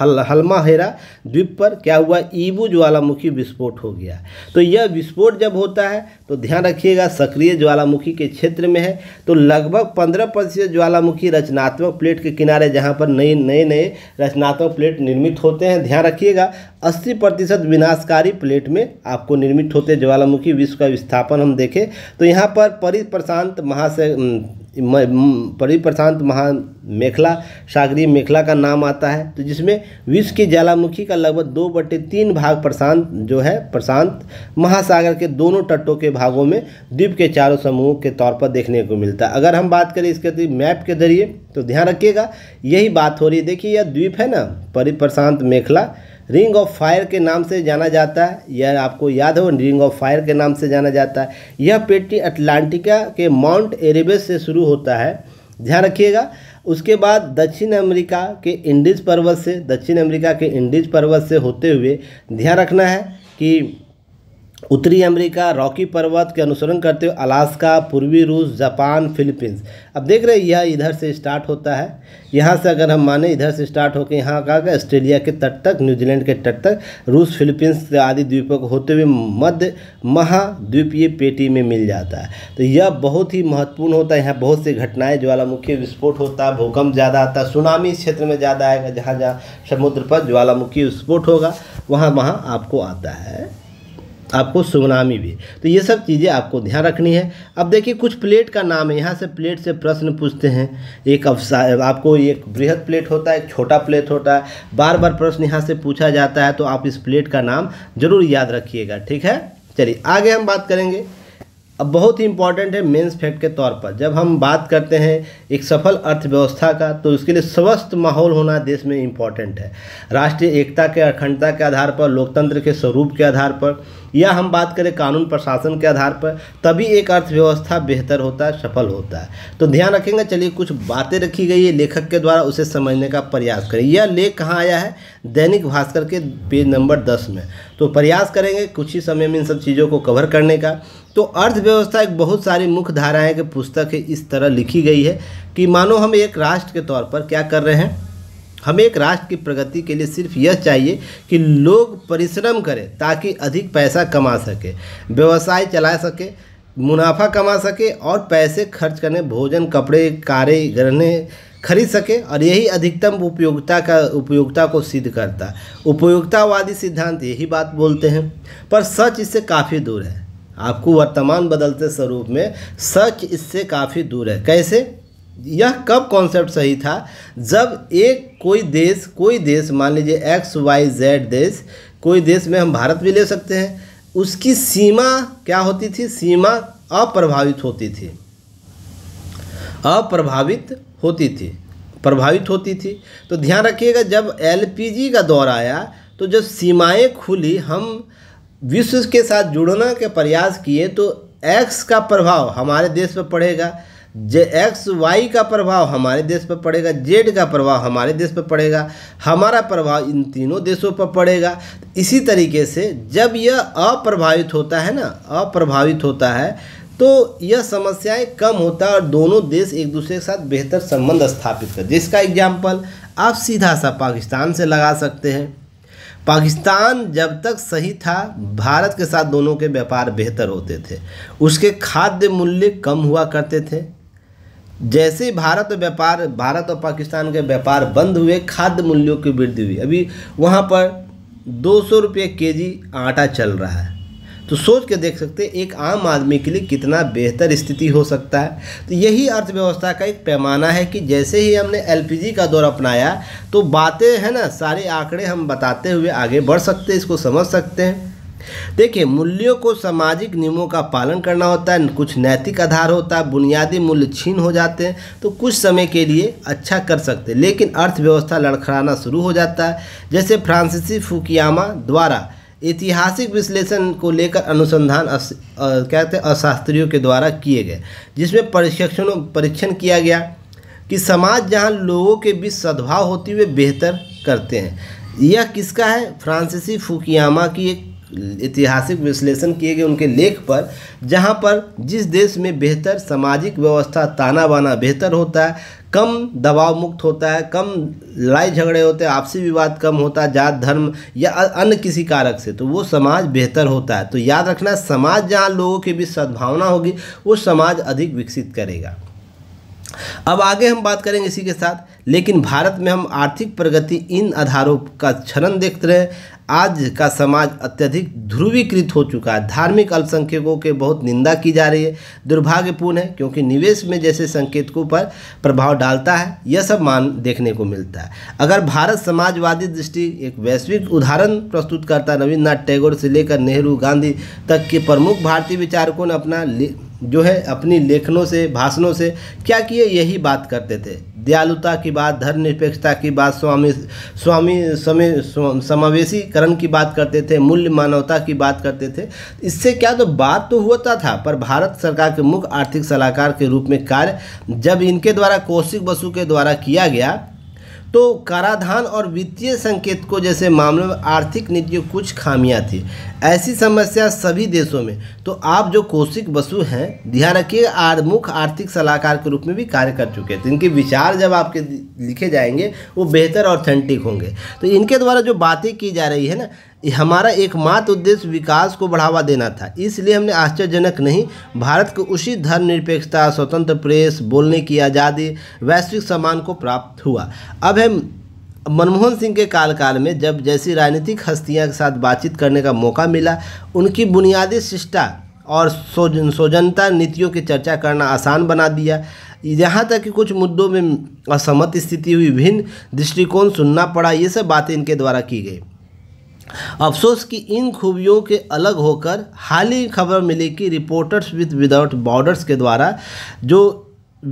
हल हलमा हेरा द्वीप पर क्या हुआ ईबू ज्वालामुखी विस्फोट हो गया तो यह विस्फोट जब होता है तो ध्यान रखिएगा सक्रिय ज्वालामुखी के क्षेत्र में है तो लगभग पंद्रह प्रतिशत ज्वालामुखी रचनात्मक प्लेट के किनारे जहाँ पर नए नए नए रचनात्मक प्लेट निर्मित होते हैं ध्यान रखिएगा अस्सी प्रतिशत विनाशकारी प्लेट में आपको निर्मित होते ज्वालामुखी विश्व का विस्थापन हम देखें तो यहाँ पर प्रशांत महाशय परी प्रशांत महा मेखला सागरीय मेखला का नाम आता है तो जिसमें विश्व की ज्वालामुखी का लगभग दो बटे तीन भाग प्रशांत जो है प्रशांत महासागर के दोनों तटों के भागों में द्वीप के चारों समूह के तौर पर देखने को मिलता है अगर हम बात करें इसके तो मैप के जरिए तो ध्यान रखिएगा यही बात हो रही है देखिए यह द्वीप है ना परि प्रशांत मेखला रिंग ऑफ फायर के नाम से जाना जाता है यह आपको याद हो रिंग ऑफ फायर के नाम से जाना जाता है यह पेटी अटलांटिका के माउंट एरेबस से शुरू होता है ध्यान रखिएगा उसके बाद दक्षिण अमेरिका के इंडीज पर्वत से दक्षिण अमेरिका के इंडीज पर्वत से होते हुए ध्यान रखना है कि उत्तरी अमेरिका रॉकी पर्वत के अनुसरण करते हुए अलास्का पूर्वी रूस जापान फिलीपींस अब देख रहे हैं यह इधर से स्टार्ट होता है यहाँ से अगर हम माने इधर से स्टार्ट होकर यहाँ का ऑस्ट्रेलिया के तट तक न्यूजीलैंड के तट तक रूस फिलीपींस आदि द्वीपों को होते हुए मध्य महाद्वीपीय पेटी में मिल जाता है तो यह बहुत ही महत्वपूर्ण होता है यहाँ बहुत सी घटनाएँ ज्वालामुखी विस्फोट होता है भूकंप ज़्यादा आता है सुनामी इस क्षेत्र में ज़्यादा आएगा जहाँ जहाँ समुद्र पर ज्वालामुखी विस्फोट होगा वहाँ वहाँ आपको आता है आपको सुगनामी भी तो ये सब चीज़ें आपको ध्यान रखनी है अब देखिए कुछ प्लेट का नाम है यहाँ से प्लेट से प्रश्न पूछते हैं एक अवसा आपको एक बृहद प्लेट होता है एक छोटा प्लेट होता है बार बार प्रश्न यहाँ से पूछा जाता है तो आप इस प्लेट का नाम ज़रूर याद रखिएगा ठीक है चलिए आगे हम बात करेंगे अब बहुत ही इंपॉर्टेंट है मेंस फैक्ट के तौर पर जब हम बात करते हैं एक सफल अर्थव्यवस्था का तो उसके लिए स्वस्थ माहौल होना देश में इम्पॉर्टेंट है राष्ट्रीय एकता के अखंडता के आधार पर लोकतंत्र के स्वरूप के आधार पर या हम बात करें कानून प्रशासन के आधार पर तभी एक अर्थव्यवस्था बेहतर होता है सफल होता है तो ध्यान रखेंगे चलिए कुछ बातें रखी गई है लेखक के द्वारा उसे समझने का प्रयास करें यह लेख कहाँ आया है दैनिक भास्कर के पेज नंबर दस में तो प्रयास करेंगे कुछ ही समय में इन सब चीज़ों को कवर करने का तो अर्थव्यवस्था एक बहुत सारी मुख्य धाराएं की पुस्तक है इस तरह लिखी गई है कि मानो हम एक राष्ट्र के तौर पर क्या कर रहे हैं हमें एक राष्ट्र की प्रगति के लिए सिर्फ यह चाहिए कि लोग परिश्रम करें ताकि अधिक पैसा कमा सके व्यवसाय चला सके मुनाफा कमा सके और पैसे खर्च करने भोजन कपड़े कारें गहने खरीद सके और यही अधिकतम उपयोगिता का उपयोगिता को सिद्ध करता है उपयोगितावादी सिद्धांत यही बात बोलते हैं पर सच इससे काफ़ी दूर है आपको वर्तमान बदलते स्वरूप में सच इससे काफ़ी दूर है कैसे यह कब कॉन्सेप्ट सही था जब एक कोई देश कोई देश मान लीजिए एक्स वाई जेड देश कोई देश में हम भारत भी ले सकते हैं उसकी सीमा क्या होती थी सीमा अप्रभावित होती थी अप्रभावित होती थी प्रभावित होती थी तो ध्यान रखिएगा जब एलपीजी का दौर आया तो जब सीमाएं खुली हम विश्व के साथ जुड़ना के प्रयास किए तो एक्स का प्रभाव हमारे देश पर पड़ेगा जे एक्स वाई का प्रभाव हमारे देश पर पड़ेगा जेड का प्रभाव हमारे देश पर पड़ेगा हमारा प्रभाव इन तीनों देशों पर पड़ेगा इसी तरीके से जब यह अप्रभावित होता है ना अप्रभावित होता है तो यह समस्याएं कम होता है और दोनों देश एक दूसरे के साथ बेहतर संबंध स्थापित कर जिसका एग्जाम्पल आप सीधा सा पाकिस्तान से लगा सकते हैं पाकिस्तान जब तक सही था भारत के साथ दोनों के व्यापार बेहतर होते थे उसके खाद्य मूल्य कम हुआ करते थे जैसे भारत और व्यापार भारत और पाकिस्तान के व्यापार बंद हुए खाद्य मूल्यों की वृद्धि हुई अभी वहाँ पर दो सौ रुपये के जी आटा चल रहा है तो सोच के देख सकते हैं एक आम आदमी के लिए कितना बेहतर स्थिति हो सकता है तो यही अर्थव्यवस्था का एक पैमाना है कि जैसे ही हमने एलपीजी का दौर अपनाया तो बातें हैं ना सारे आंकड़े हम बताते हुए आगे बढ़ सकते हैं इसको समझ सकते हैं देखिए मूल्यों को सामाजिक नियमों का पालन करना होता है कुछ नैतिक आधार होता है बुनियादी मूल्य छीन हो जाते हैं तो कुछ समय के लिए अच्छा कर सकते हैं लेकिन अर्थव्यवस्था लड़खड़ाना शुरू हो जाता है जैसे फ्रांसीसी फुकियामा द्वारा ऐतिहासिक विश्लेषण को लेकर अनुसंधान कहते हैं अशास्त्रियों के द्वारा किए गए जिसमें परीक्षणों परीक्षण किया गया कि समाज जहाँ लोगों के बीच सद्भाव होती हुए बेहतर करते हैं यह किसका है फ्रांसीसी फुकियामा की एक ऐतिहासिक विश्लेषण किए गए उनके लेख पर जहाँ पर जिस देश में बेहतर सामाजिक व्यवस्था ताना बाना बेहतर होता है कम दबाव मुक्त होता है कम लड़ाई झगड़े होते हैं आपसी विवाद कम होता है जात धर्म या अन्य किसी कारक से तो वो समाज बेहतर होता है तो याद रखना समाज जहाँ लोगों के बीच सद्भावना होगी वो समाज अधिक विकसित करेगा अब आगे हम बात करेंगे इसी के साथ लेकिन भारत में हम आर्थिक प्रगति इन आधारों का क्षरण देखते रहे आज का समाज अत्यधिक ध्रुवीकृत हो चुका है धार्मिक अल्पसंख्यकों के बहुत निंदा की जा रही है दुर्भाग्यपूर्ण है क्योंकि निवेश में जैसे संकेतकों पर प्रभाव डालता है यह सब मान देखने को मिलता है अगर भारत समाजवादी दृष्टि एक वैश्विक उदाहरण प्रस्तुत करता रविन्द्रनाथ टैगोर से लेकर नेहरू गांधी तक के प्रमुख भारतीय विचारकों ने अपना जो है अपनी लेखनों से भाषणों से क्या किए यही बात करते थे दयालुता की बात धर्मनिरपेक्षता की बात स्वामी स्वामी समय समावेशीकरण की बात करते थे मूल्य मानवता की बात करते थे इससे क्या तो बात तो होता था पर भारत सरकार के मुख्य आर्थिक सलाहकार के रूप में कार्य जब इनके द्वारा कौशिक बसु के द्वारा किया गया तो कराधान और वित्तीय संकेत को जैसे मामलों में आर्थिक की कुछ खामियां थी ऐसी समस्या सभी देशों में तो आप जो कौशिक बसु हैं ध्यान रखिए आर मुख्य आर्थिक सलाहकार के रूप में भी कार्य कर चुके थे तो इनके विचार जब आपके लिखे जाएंगे वो बेहतर ऑथेंटिक होंगे तो इनके द्वारा जो बातें की जा रही है ना हमारा एकमात्र उद्देश्य विकास को बढ़ावा देना था इसलिए हमने आश्चर्यजनक नहीं भारत को उसी धर्मनिरपेक्षता स्वतंत्र प्रेस बोलने की आज़ादी वैश्विक सम्मान को प्राप्त हुआ अब हम मनमोहन सिंह के कालकाल में जब जैसी राजनीतिक हस्तियां के साथ बातचीत करने का मौका मिला उनकी बुनियादी शिष्टा और सोजन सोजनता नीतियों की चर्चा करना आसान बना दिया यहाँ तक कि कुछ मुद्दों में असहमत स्थिति हुई भिन्न दृष्टिकोण सुनना पड़ा ये सब बातें इनके द्वारा की गई अफसोस कि इन खूबियों के अलग होकर हाल ही खबर मिली कि रिपोर्टर्स विद विदाउट बॉर्डर्स के द्वारा जो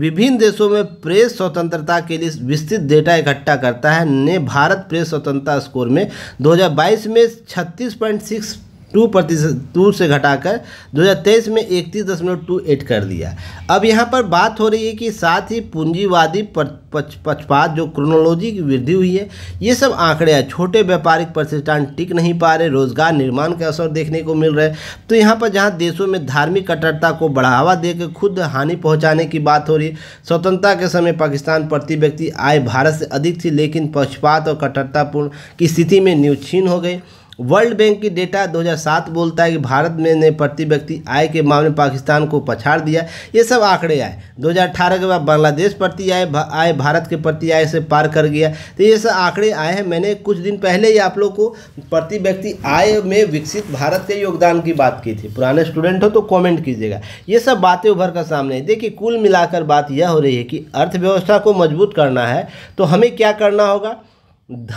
विभिन्न देशों में प्रेस स्वतंत्रता के लिए विस्तृत डेटा इकट्ठा करता है ने भारत प्रेस स्वतंत्रता स्कोर में 2022 में 36.6 टू प्रतिशत टू से घटाकर 2023 में इकतीस दशमलव टू एट कर दिया अब यहाँ पर बात हो रही है कि साथ ही पूंजीवादी पक्षपात जो क्रोनोलॉजी की वृद्धि हुई है ये सब आंकड़े हैं छोटे व्यापारिक प्रतिष्ठान टिक नहीं पा रहे रोजगार निर्माण के अवसर देखने को मिल रहे तो यहाँ पर जहाँ देशों में धार्मिक कट्टरता को बढ़ावा देकर खुद हानि पहुँचाने की बात हो रही स्वतंत्रता के समय पाकिस्तान प्रति व्यक्ति आय भारत से अधिक थी लेकिन पक्षपात और कट्टरतापूर्ण की स्थिति में छीन हो गई वर्ल्ड बैंक की डेटा 2007 बोलता है कि भारत में ने प्रति व्यक्ति आय के मामले में पाकिस्तान को पछाड़ दिया ये सब आंकड़े आए 2018 के बाद बांग्लादेश प्रति आय आय भारत के प्रति आय से पार कर गया तो ये सब आंकड़े आए हैं मैंने कुछ दिन पहले ही आप लोग को प्रति व्यक्ति आय में विकसित भारत के योगदान की बात की थी पुराने स्टूडेंट हो तो कॉमेंट कीजिएगा ये सब बातें उभर कर सामने देखिए कुल मिलाकर बात यह हो रही है कि अर्थव्यवस्था को मजबूत करना है तो हमें क्या करना होगा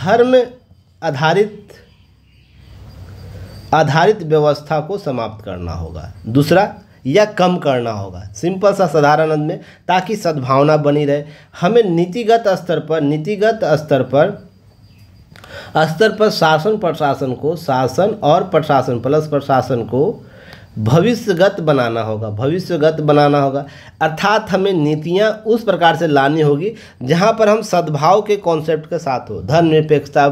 धर्म आधारित आधारित व्यवस्था को समाप्त करना होगा दूसरा या कम करना होगा सिंपल सा साधारण अंत में ताकि सद्भावना बनी रहे हमें नीतिगत स्तर पर नीतिगत स्तर पर स्तर पर शासन प्रशासन को शासन और प्रशासन प्लस प्रशासन को भविष्यगत बनाना होगा भविष्यगत बनाना होगा अर्थात हमें नीतियाँ उस प्रकार से लानी होगी जहाँ पर हम सद्भाव के कॉन्सेप्ट के साथ हो धर्म निरपेक्षता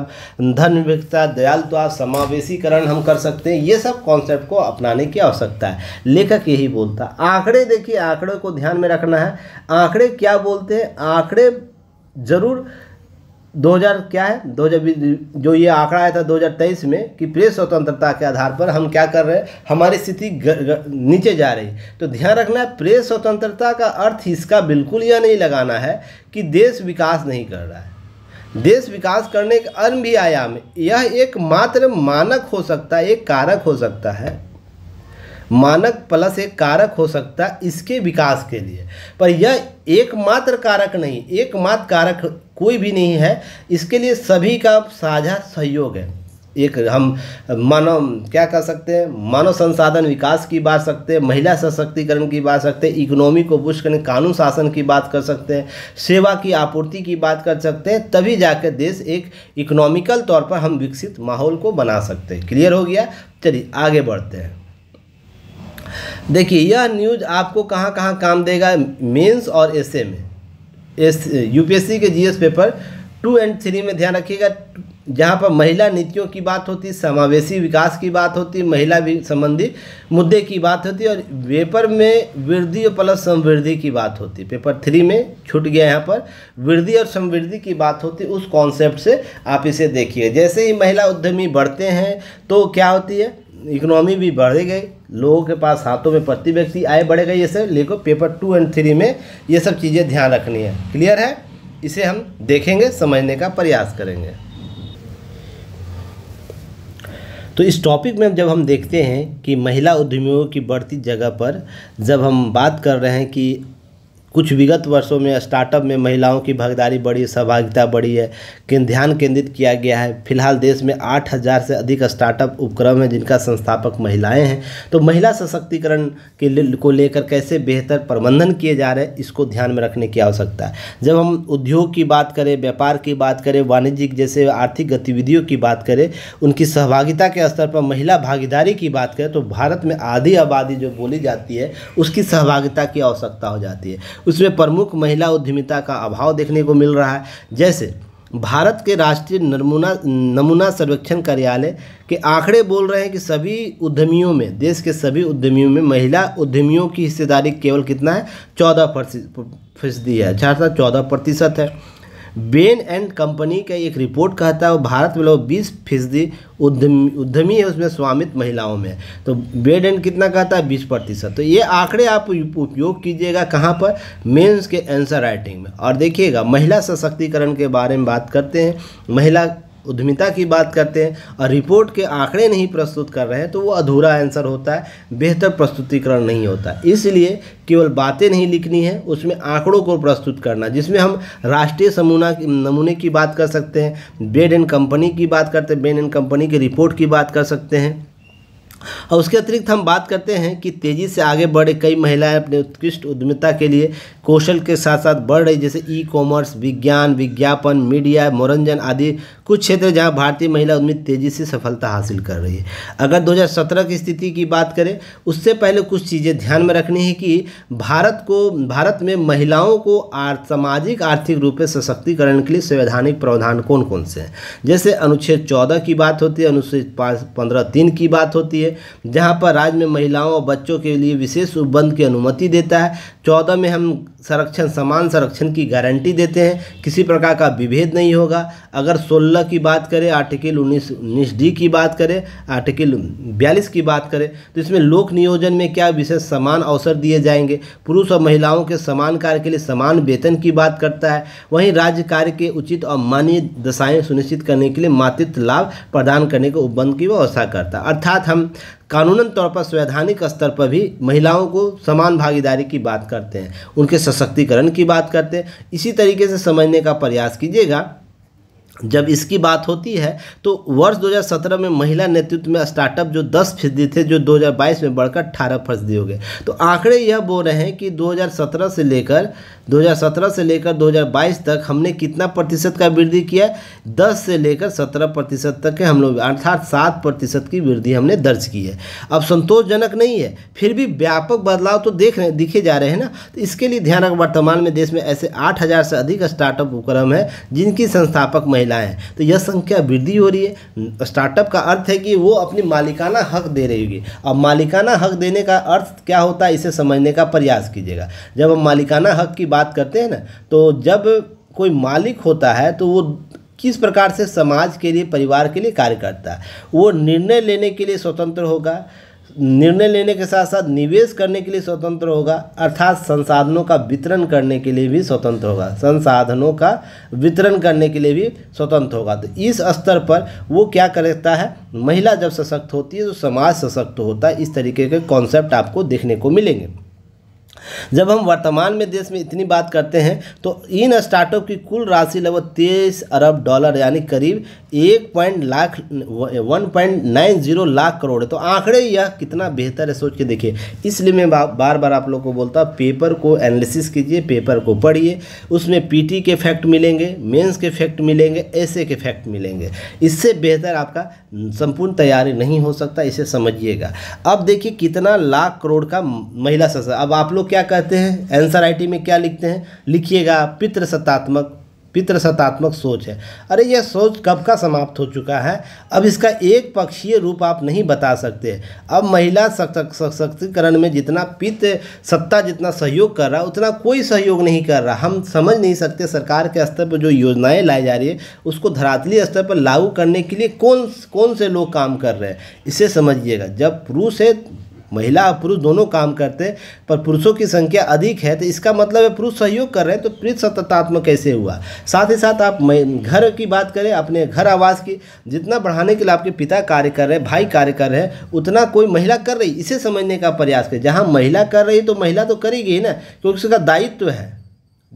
धन निरपेक्षता दयालुता समावेशीकरण हम कर सकते हैं ये सब कॉन्सेप्ट को अपनाने की आवश्यकता है लेखक यही बोलता है आंकड़े देखिए आंकड़ों को ध्यान में रखना है आंकड़े क्या बोलते हैं आंकड़े ज़रूर 2000 क्या है दो जो ये आंकड़ा आया था 2023 में कि प्रेस स्वतंत्रता के आधार पर हम क्या कर रहे हैं हमारी स्थिति नीचे जा रही तो ध्यान रखना है प्रेस स्वतंत्रता का अर्थ इसका बिल्कुल यह नहीं लगाना है कि देश विकास नहीं कर रहा है देश विकास करने के अन्य भी आयाम यह एक मात्र मानक हो सकता है एक कारक हो सकता है मानक प्लस एक कारक हो सकता है इसके विकास के लिए पर यह एकमात्र कारक नहीं एकमात्र कारक कोई भी नहीं है इसके लिए सभी का साझा सहयोग है एक हम मानव क्या कर सकते हैं मानव संसाधन विकास की बात सकते हैं महिला सशक्तिकरण की बात सकते हैं इकोनॉमी को बुश करने कानून शासन की बात कर सकते हैं सेवा की आपूर्ति की बात कर सकते हैं तभी जाकर देश एक इकोनॉमिकल तौर पर हम विकसित माहौल को बना सकते हैं क्लियर हो गया चलिए आगे बढ़ते हैं देखिए यह न्यूज़ आपको कहाँ कहाँ काम देगा मेन्स और एसे में एस यूपीएससी के GS paper two and three में ध्यान रखिएगा जहाँ पर महिला नीतियों की बात होती समावेशी विकास की बात होती महिला भी संबंधी मुद्दे की बात होती और पेपर में वृद्धि और प्लस समृद्धि की बात होती पेपर थ्री में छूट गया यहाँ पर वृद्धि और समृद्धि की बात होती उस कॉन्सेप्ट से आप इसे देखिए जैसे ही महिला उद्यमी बढ़ते हैं तो क्या होती है इकोनॉमी भी बढ़ गई लोगों के पास हाथों में प्रति व्यक्ति आय बढ़ेगा ये सब लेको पेपर टू एंड थ्री में ये सब चीज़ें ध्यान रखनी है क्लियर है इसे हम देखेंगे समझने का प्रयास करेंगे तो इस टॉपिक में जब हम देखते हैं कि महिला उद्यमियों की बढ़ती जगह पर जब हम बात कर रहे हैं कि कुछ विगत वर्षों में स्टार्टअप में महिलाओं की भागीदारी बढ़ी सहभागिता बढ़ी है किन ध्यान केंद्रित किया गया है फिलहाल देश में आठ हज़ार से अधिक स्टार्टअप उपक्रम हैं जिनका संस्थापक महिलाएं हैं तो महिला सशक्तिकरण के ले, को लेकर कैसे बेहतर प्रबंधन किए जा रहे हैं इसको ध्यान में रखने की आवश्यकता है जब हम उद्योग की बात करें व्यापार की बात करें वाणिज्यिक जैसे आर्थिक गतिविधियों की बात करें उनकी सहभागिता के स्तर पर महिला भागीदारी की बात करें तो भारत में आधी आबादी जो बोली जाती है उसकी सहभागिता की आवश्यकता हो जाती है उसमें प्रमुख महिला उद्यमिता का अभाव देखने को मिल रहा है जैसे भारत के राष्ट्रीय नमूना नमूना सर्वेक्षण कार्यालय के आंकड़े बोल रहे हैं कि सभी उद्यमियों में देश के सभी उद्यमियों में महिला उद्यमियों की हिस्सेदारी केवल कितना है चौदह फीसदी है चार अच्छा, चौदह प्रतिशत है बेन एंड कंपनी का एक रिपोर्ट कहता है भारत में लोग बीस फीसदी उद्यमी उद्यमी है उसमें स्वामित्व महिलाओं में तो बेड एंड कितना कहता है बीस प्रतिशत तो ये आंकड़े आप उपयोग कीजिएगा कहाँ पर मेंस के आंसर राइटिंग में और देखिएगा महिला सशक्तिकरण के बारे में बात करते हैं महिला उद्यमिता की बात करते हैं और रिपोर्ट के आंकड़े नहीं प्रस्तुत कर रहे हैं तो वो अधूरा आंसर होता है बेहतर प्रस्तुतिकरण नहीं होता इसलिए केवल बातें नहीं लिखनी है उसमें आंकड़ों को प्रस्तुत करना जिसमें हम राष्ट्रीय समूना नमूने की बात कर सकते हैं बेड एंड कंपनी की बात करते हैं बेड एंड कंपनी की रिपोर्ट की बात कर सकते हैं और उसके अतिरिक्त हम बात करते हैं कि तेज़ी से आगे बढ़े कई महिलाएं अपने उत्कृष्ट उद्यमिता के लिए कौशल के साथ साथ बढ़ रही जैसे ई कॉमर्स विज्ञान विज्ञापन मीडिया मनोरंजन आदि कुछ क्षेत्र जहां भारतीय महिला उद्यमी तेज़ी से सफलता हासिल कर रही है अगर 2017 की स्थिति की बात करें उससे पहले कुछ चीज़ें ध्यान में रखनी है कि भारत को भारत में महिलाओं को आर, सामाजिक आर्थिक रूप से सशक्तिकरण के लिए संवैधानिक प्रावधान कौन कौन से हैं जैसे अनुच्छेद चौदह की बात होती है अनुच्छेद पंद्रह तीन की बात होती है है जहाँ पर राज्य में महिलाओं और बच्चों के लिए विशेष उपबंध की अनुमति देता है चौदह में हम संरक्षण समान संरक्षण की गारंटी देते हैं किसी प्रकार का विभेद नहीं होगा अगर 16 की बात करें आर्टिकल उन्नीस उन्नीस डी की बात करें आर्टिकल बयालीस की बात करें तो इसमें लोक नियोजन में क्या विशेष समान अवसर दिए जाएंगे पुरुष और महिलाओं के समान कार्य के लिए समान वेतन की बात करता है वहीं राज्य कार्य के उचित और मान्य दशाएँ सुनिश्चित करने के लिए मातृत्व लाभ प्रदान करने के उपबंध की व्यवस्था करता है अर्थात हम कानूनन तौर पर संवैधानिक स्तर पर भी महिलाओं को समान भागीदारी की बात करते हैं उनके सशक्तिकरण की बात करते हैं इसी तरीके से समझने का प्रयास कीजिएगा जब इसकी बात होती है तो वर्ष 2017 में महिला नेतृत्व में स्टार्टअप जो 10 फीसदी थे जो 2022 में बढ़कर अठारह फीसदी हो गए तो आंकड़े यह बोल रहे हैं कि 2017 से लेकर 2017 से लेकर 2022 तक हमने कितना प्रतिशत का वृद्धि किया 10 से लेकर 17 प्रतिशत तक के हम लोग अर्थात सात प्रतिशत की वृद्धि हमने दर्ज की है अब संतोषजनक नहीं है फिर भी व्यापक बदलाव तो देख रहे दिखे जा रहे हैं ना तो इसके लिए ध्यान रख वर्तमान में देश में ऐसे आठ से अधिक स्टार्टअप उपक्रम है जिनकी संस्थापक महिला महिलाएं हैं तो यह संख्या वृद्धि हो रही है स्टार्टअप का अर्थ है कि वो अपनी मालिकाना हक दे रही होगी अब मालिकाना हक देने का अर्थ क्या होता है इसे समझने का प्रयास कीजिएगा जब हम मालिकाना हक की बात करते हैं ना तो जब कोई मालिक होता है तो वो किस प्रकार से समाज के लिए परिवार के लिए कार्य करता है वो निर्णय लेने के लिए स्वतंत्र होगा निर्णय लेने के साथ साथ निवेश करने के लिए स्वतंत्र होगा अर्थात संसाधनों का वितरण करने के लिए भी स्वतंत्र होगा संसाधनों का वितरण करने के लिए भी स्वतंत्र होगा तो इस स्तर पर वो क्या करता है महिला जब सशक्त होती है तो समाज सशक्त होता है इस तरीके के कॉन्सेप्ट आपको देखने को मिलेंगे जब हम वर्तमान में देश में इतनी बात करते हैं तो इन स्टार्टअप की कुल राशि लगभग तेईस अरब डॉलर यानी करीब एक point lakh one point nine zero lakh crore है तो आंकड़े यह कितना बेहतर है सोच के देखिए इसलिए मैं बार बार आप लोग को बोलता हूँ पेपर को एनालिसिस कीजिए पेपर को पढ़िए उसमें पीटी के फैक्ट मिलेंगे मेंस के फैक्ट मिलेंगे ऐसे के फैक्ट मिलेंगे इससे बेहतर आपका संपूर्ण तैयारी नहीं हो सकता इसे समझिएगा अब देखिए कितना लाख करोड़ का महिला सशक्त अब आप लोग क्या कहते हैं एंसर आईटी में क्या लिखते हैं लिखिएगा पितृसत्तात्मक पितृसत्तात्मक सोच है अरे यह सोच कब का समाप्त हो चुका है अब इसका एक पक्षीय रूप आप नहीं बता सकते अब महिला सशक्तिकरण में जितना पित सत्ता जितना सहयोग कर रहा उतना कोई सहयोग नहीं कर रहा हम समझ नहीं सकते सरकार के स्तर पर जो योजनाएं लाई जा रही है उसको धरातली स्तर पर लागू करने के लिए कौन कौन से लोग काम कर रहे हैं इसे समझिएगा जब पुरुष है महिला और पुरुष दोनों काम करते हैं पर पुरुषों की संख्या अधिक है तो इसका मतलब है पुरुष सहयोग कर रहे हैं तो प्रीत सततात्मक कैसे हुआ साथ ही साथ आप घर की बात करें अपने घर आवास की जितना बढ़ाने के लिए आपके पिता कार्य कर रहे हैं भाई कार्य कर रहे हैं उतना कोई महिला कर रही इसे समझने का प्रयास करें जहाँ महिला कर रही तो महिला तो करेगी ना क्योंकि उसका दायित्व है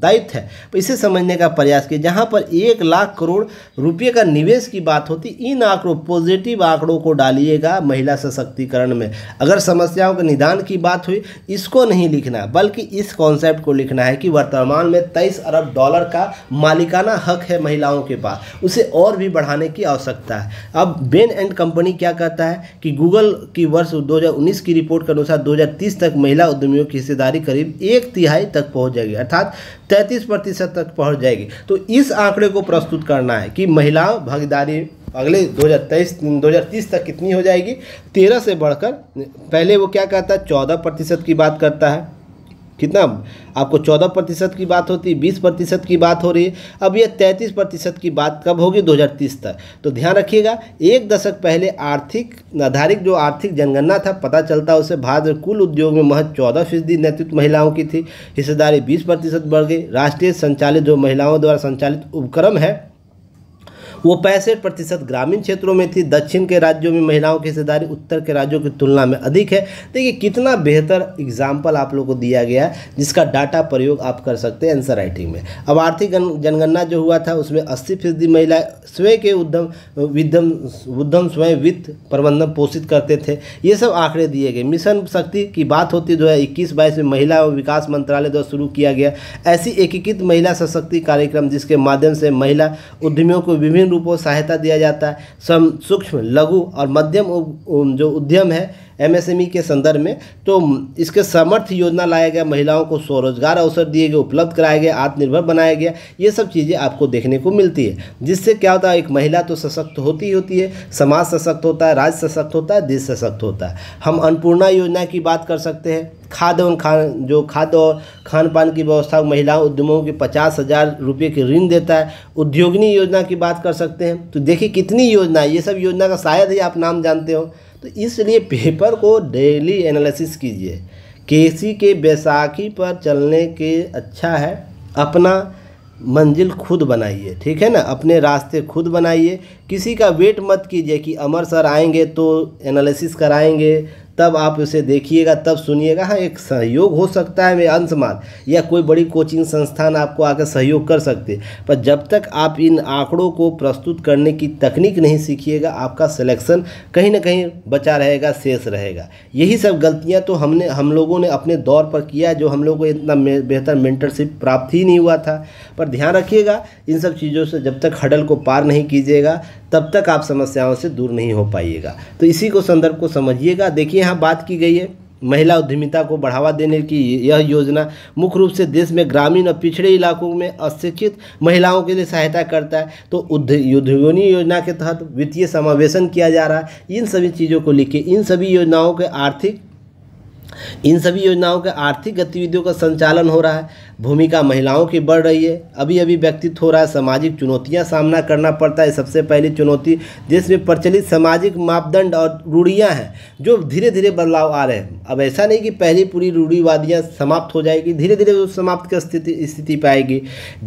दायित्व है तो इसे समझने का प्रयास किया जहाँ पर एक लाख करोड़ रुपये का निवेश की बात होती इन आंकड़ों पॉजिटिव आंकड़ों को डालिएगा महिला सशक्तिकरण में अगर समस्याओं के निदान की बात हुई इसको नहीं लिखना बल्कि इस कॉन्सेप्ट को लिखना है कि वर्तमान में तेईस अरब डॉलर का मालिकाना हक है महिलाओं के पास उसे और भी बढ़ाने की आवश्यकता है अब बेन एंड कंपनी क्या कहता है कि गूगल की वर्ष 2019 की रिपोर्ट के अनुसार 2030 तक महिला उद्यमियों की हिस्सेदारी करीब एक तिहाई तक पहुंच जाएगी अर्थात तैंतीस प्रतिशत तक पहुंच जाएगी तो इस आंकड़े को प्रस्तुत करना है कि महिलाओं भागीदारी अगले 2023 2030 तक कितनी हो जाएगी तेरह से बढ़कर पहले वो क्या कहता है चौदह प्रतिशत की बात करता है कितना आपको चौदह प्रतिशत की बात होती है बीस प्रतिशत की बात हो रही है अब यह तैंतीस प्रतिशत की बात कब होगी 2030 तक तो ध्यान रखिएगा एक दशक पहले आर्थिक आधारित जो आर्थिक जनगणना था पता चलता उसे भारत में कुल उद्योग में महज चौदह फीसदी नेतृत्व महिलाओं की थी हिस्सेदारी बीस प्रतिशत बढ़ गई राष्ट्रीय संचालित जो महिलाओं द्वारा संचालित उपक्रम है वो पैंसठ प्रतिशत ग्रामीण क्षेत्रों में थी दक्षिण के राज्यों में महिलाओं की हिस्सेदारी उत्तर के राज्यों की तुलना में अधिक है देखिए कितना बेहतर एग्जाम्पल आप लोग को दिया गया जिसका डाटा प्रयोग आप कर सकते हैं आंसर राइटिंग में अब आर्थिक जनगणना जो हुआ था उसमें अस्सी फीसदी महिला स्वयं के उद्यम विद्यम उद्यम स्वयं वित्त प्रबंधन पोषित करते थे ये सब आंकड़े दिए गए मिशन शक्ति की बात होती दो हज़ार इक्कीस बाईस में महिला एवं विकास मंत्रालय द्वारा शुरू किया गया ऐसी एकीकृत महिला सशक्ति कार्यक्रम जिसके माध्यम से महिला उद्यमियों को विभिन्न विभिन्न रूपों सहायता दिया जाता है सम सूक्ष्म लघु और मध्यम जो उद्यम है एमएसएमई e के संदर्भ में तो इसके समर्थ योजना लाया गया महिलाओं को स्वरोजगार अवसर दिए गए उपलब्ध कराया गया आत्मनिर्भर बनाया गया ये सब चीज़ें आपको देखने को मिलती है जिससे क्या होता है एक महिला तो सशक्त होती ही होती है समाज सशक्त होता है राज्य सशक्त होता है देश सशक्त होता है हम अन्नपूर्णा योजना की बात कर सकते हैं खाद एवं खान जो खाद और खान पान की व्यवस्था महिलाओं उद्यमों के पचास हज़ार रुपये के ऋण देता है उद्योगिनी योजना की बात कर सकते हैं तो देखिए कितनी योजना ये सब योजना का शायद ही आप नाम जानते हो तो इसलिए पेपर को डेली एनालिसिस कीजिए केसी के बैसाखी पर चलने के अच्छा है अपना मंजिल खुद बनाइए ठीक है ना अपने रास्ते खुद बनाइए किसी का वेट मत कीजिए कि अमर सर आएंगे तो एनालिसिस कराएंगे तब आप उसे देखिएगा तब सुनिएगा हाँ एक सहयोग हो सकता है अंश अंशमान या कोई बड़ी कोचिंग संस्थान आपको आकर सहयोग कर सकते पर जब तक आप इन आंकड़ों को प्रस्तुत करने की तकनीक नहीं सीखिएगा आपका सिलेक्शन कहीं ना कहीं बचा रहेगा शेष रहेगा यही सब गलतियाँ तो हमने हम लोगों ने अपने दौर पर किया जो हम लोग को इतना बेहतर मेंटरशिप प्राप्त ही नहीं हुआ था पर ध्यान रखिएगा इन सब चीज़ों से जब तक हडल को पार नहीं कीजिएगा तब तक आप समस्याओं से दूर नहीं हो पाइएगा तो इसी को संदर्भ को समझिएगा देखिए यहाँ बात की गई है महिला उद्यमिता को बढ़ावा देने की यह योजना मुख्य रूप से देश में ग्रामीण और पिछड़े इलाकों में अशिक्षित महिलाओं के लिए सहायता करता है तो उद्योगी योजना के तहत वित्तीय समावेशन किया जा रहा है इन सभी चीज़ों को लिख के इन सभी योजनाओं के आर्थिक इन सभी योजनाओं के आर्थिक गतिविधियों का संचालन हो रहा है भूमिका महिलाओं की बढ़ रही है अभी अभी व्यक्तित्व हो रहा है सामाजिक चुनौतियां सामना करना पड़ता है सबसे पहली चुनौती देश में प्रचलित सामाजिक मापदंड और रूढ़ियां हैं जो धीरे धीरे बदलाव आ रहे हैं अब ऐसा नहीं कि पहली पूरी रूढ़ीवादियाँ समाप्त हो जाएगी धीरे धीरे वो समाप्त की स्थिति स्थिति पाएगी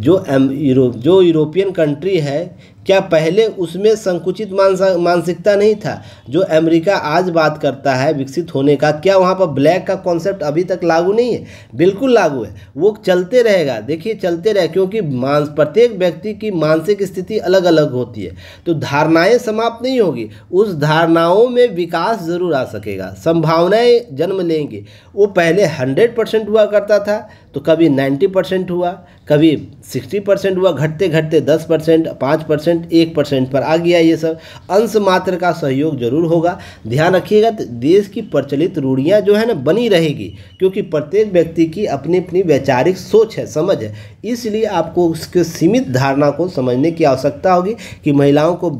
जो एम यूरोप जो यूरोपियन कंट्री है क्या पहले उसमें संकुचित मानसिकता नहीं था जो अमेरिका आज बात करता है विकसित होने का क्या वहाँ पर ब्लैक का कॉन्सेप्ट अभी तक लागू नहीं है बिल्कुल लागू है वो चलते रहेगा देखिए चलते रहे क्योंकि मान प्रत्येक व्यक्ति की मानसिक स्थिति अलग अलग होती है तो धारणाएं समाप्त नहीं होगी उस धारणाओं में विकास ज़रूर आ सकेगा संभावनाएँ जन्म लेंगी वो पहले हंड्रेड हुआ करता था तो कभी 90 परसेंट हुआ कभी 60 परसेंट हुआ घटते घटते 10 परसेंट पाँच परसेंट एक परसेंट पर आ गया ये सब अंश मात्र का सहयोग जरूर होगा ध्यान रखिएगा तो देश की प्रचलित रूढ़ियाँ जो है ना बनी रहेगी क्योंकि प्रत्येक व्यक्ति की अपनी अपनी वैचारिक सोच है समझ है इसलिए आपको उसके सीमित धारणा को समझने की आवश्यकता होगी कि महिलाओं को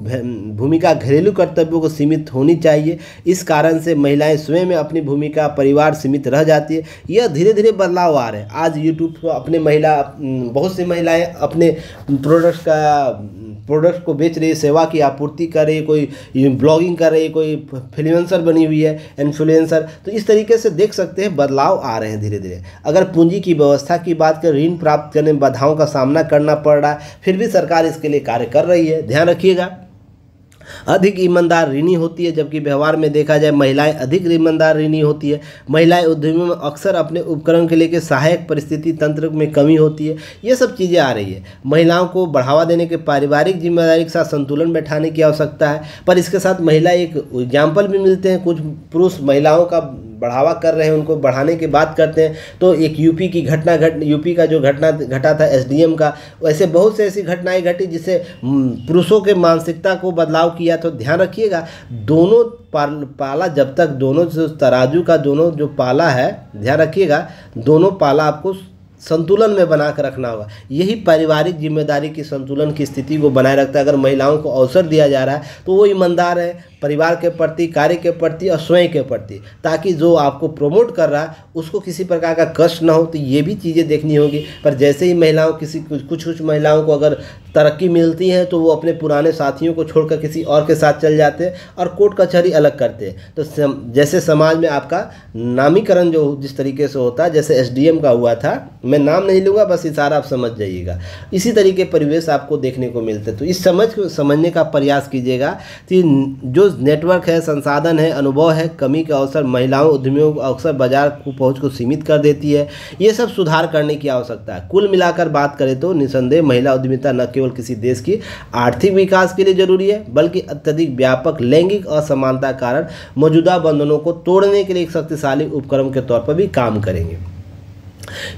भूमिका घरेलू कर्तव्यों को सीमित होनी चाहिए इस कारण से महिलाएँ स्वयं अपनी भूमिका परिवार सीमित रह जाती है यह धीरे धीरे बदलाव आ रहे हैं आज यूट्यूब पर अपने महिला बहुत सी महिलाएं अपने प्रोडक्ट्स का प्रोडक्ट को बेच रही है सेवा की आपूर्ति कर रही है कोई ब्लॉगिंग कर रही कोई फ्लुएंसर बनी हुई है इन्फ्लुएंसर तो इस तरीके से देख सकते हैं बदलाव आ रहे हैं धीरे धीरे अगर पूंजी की व्यवस्था की बात करें ऋण प्राप्त करने में बाधाओं का सामना करना पड़ रहा है फिर भी सरकार इसके लिए कार्य कर रही है ध्यान रखिएगा अधिक ईमानदार ऋणी होती है जबकि व्यवहार में देखा जाए महिलाएं अधिक ईमानदार ऋणी होती है महिलाएं उद्यमियों में अक्सर अपने उपकरण के लेकर सहायक परिस्थिति तंत्र में कमी होती है ये सब चीज़ें आ रही है महिलाओं को बढ़ावा देने के पारिवारिक जिम्मेदारी के साथ संतुलन बैठाने की आवश्यकता है पर इसके साथ महिला एक एग्जाम्पल भी मिलते हैं कुछ पुरुष महिलाओं का बढ़ावा कर रहे हैं उनको बढ़ाने की बात करते हैं तो एक यूपी की घटना घट गट, यूपी का जो घटना घटा था एसडीएम का वैसे बहुत से ऐसी घटनाएं घटी जिससे हम्म, पुरुषों के मानसिकता को बदलाव की किया तो ध्यान रखिएगा दोनों पाला जब तक दोनों तराजू का दोनों जो पाला है ध्यान रखिएगा दोनों पाला आपको संतुलन में बना कर रखना होगा यही पारिवारिक जिम्मेदारी की संतुलन की स्थिति को बनाए रखता है अगर महिलाओं को अवसर दिया जा रहा है तो वो ईमानदार है परिवार के प्रति कार्य के प्रति और स्वयं के प्रति ताकि जो आपको प्रमोट कर रहा है उसको किसी प्रकार का कष्ट ना हो तो ये भी चीज़ें देखनी होगी पर जैसे ही महिलाओं किसी कुछ कुछ कुछ महिलाओं को अगर तरक्की मिलती है तो वो अपने पुराने साथियों को छोड़कर किसी और के साथ चल जाते हैं और कोर्ट कचहरी अलग करते हैं तो सम, जैसे समाज में आपका नामीकरण जो जिस तरीके से होता है जैसे एसडीएम का हुआ था मैं नाम नहीं लूँगा बस इशारा आप समझ जाइएगा इसी तरीके परिवेश आपको देखने को मिलते तो इस समझ समझने का प्रयास कीजिएगा कि जो रिसोर्स नेटवर्क है संसाधन है अनुभव है कमी के अवसर महिलाओं उद्यमियों को अक्सर बाजार को पहुंच को सीमित कर देती है ये सब सुधार करने की आवश्यकता है कुल मिलाकर बात करें तो निसंदेह महिला उद्यमिता न केवल किसी देश की आर्थिक विकास के लिए जरूरी है बल्कि अत्यधिक व्यापक लैंगिक असमानता कारण मौजूदा बंधनों को तोड़ने के लिए एक शक्तिशाली उपक्रम के तौर पर भी काम करेंगे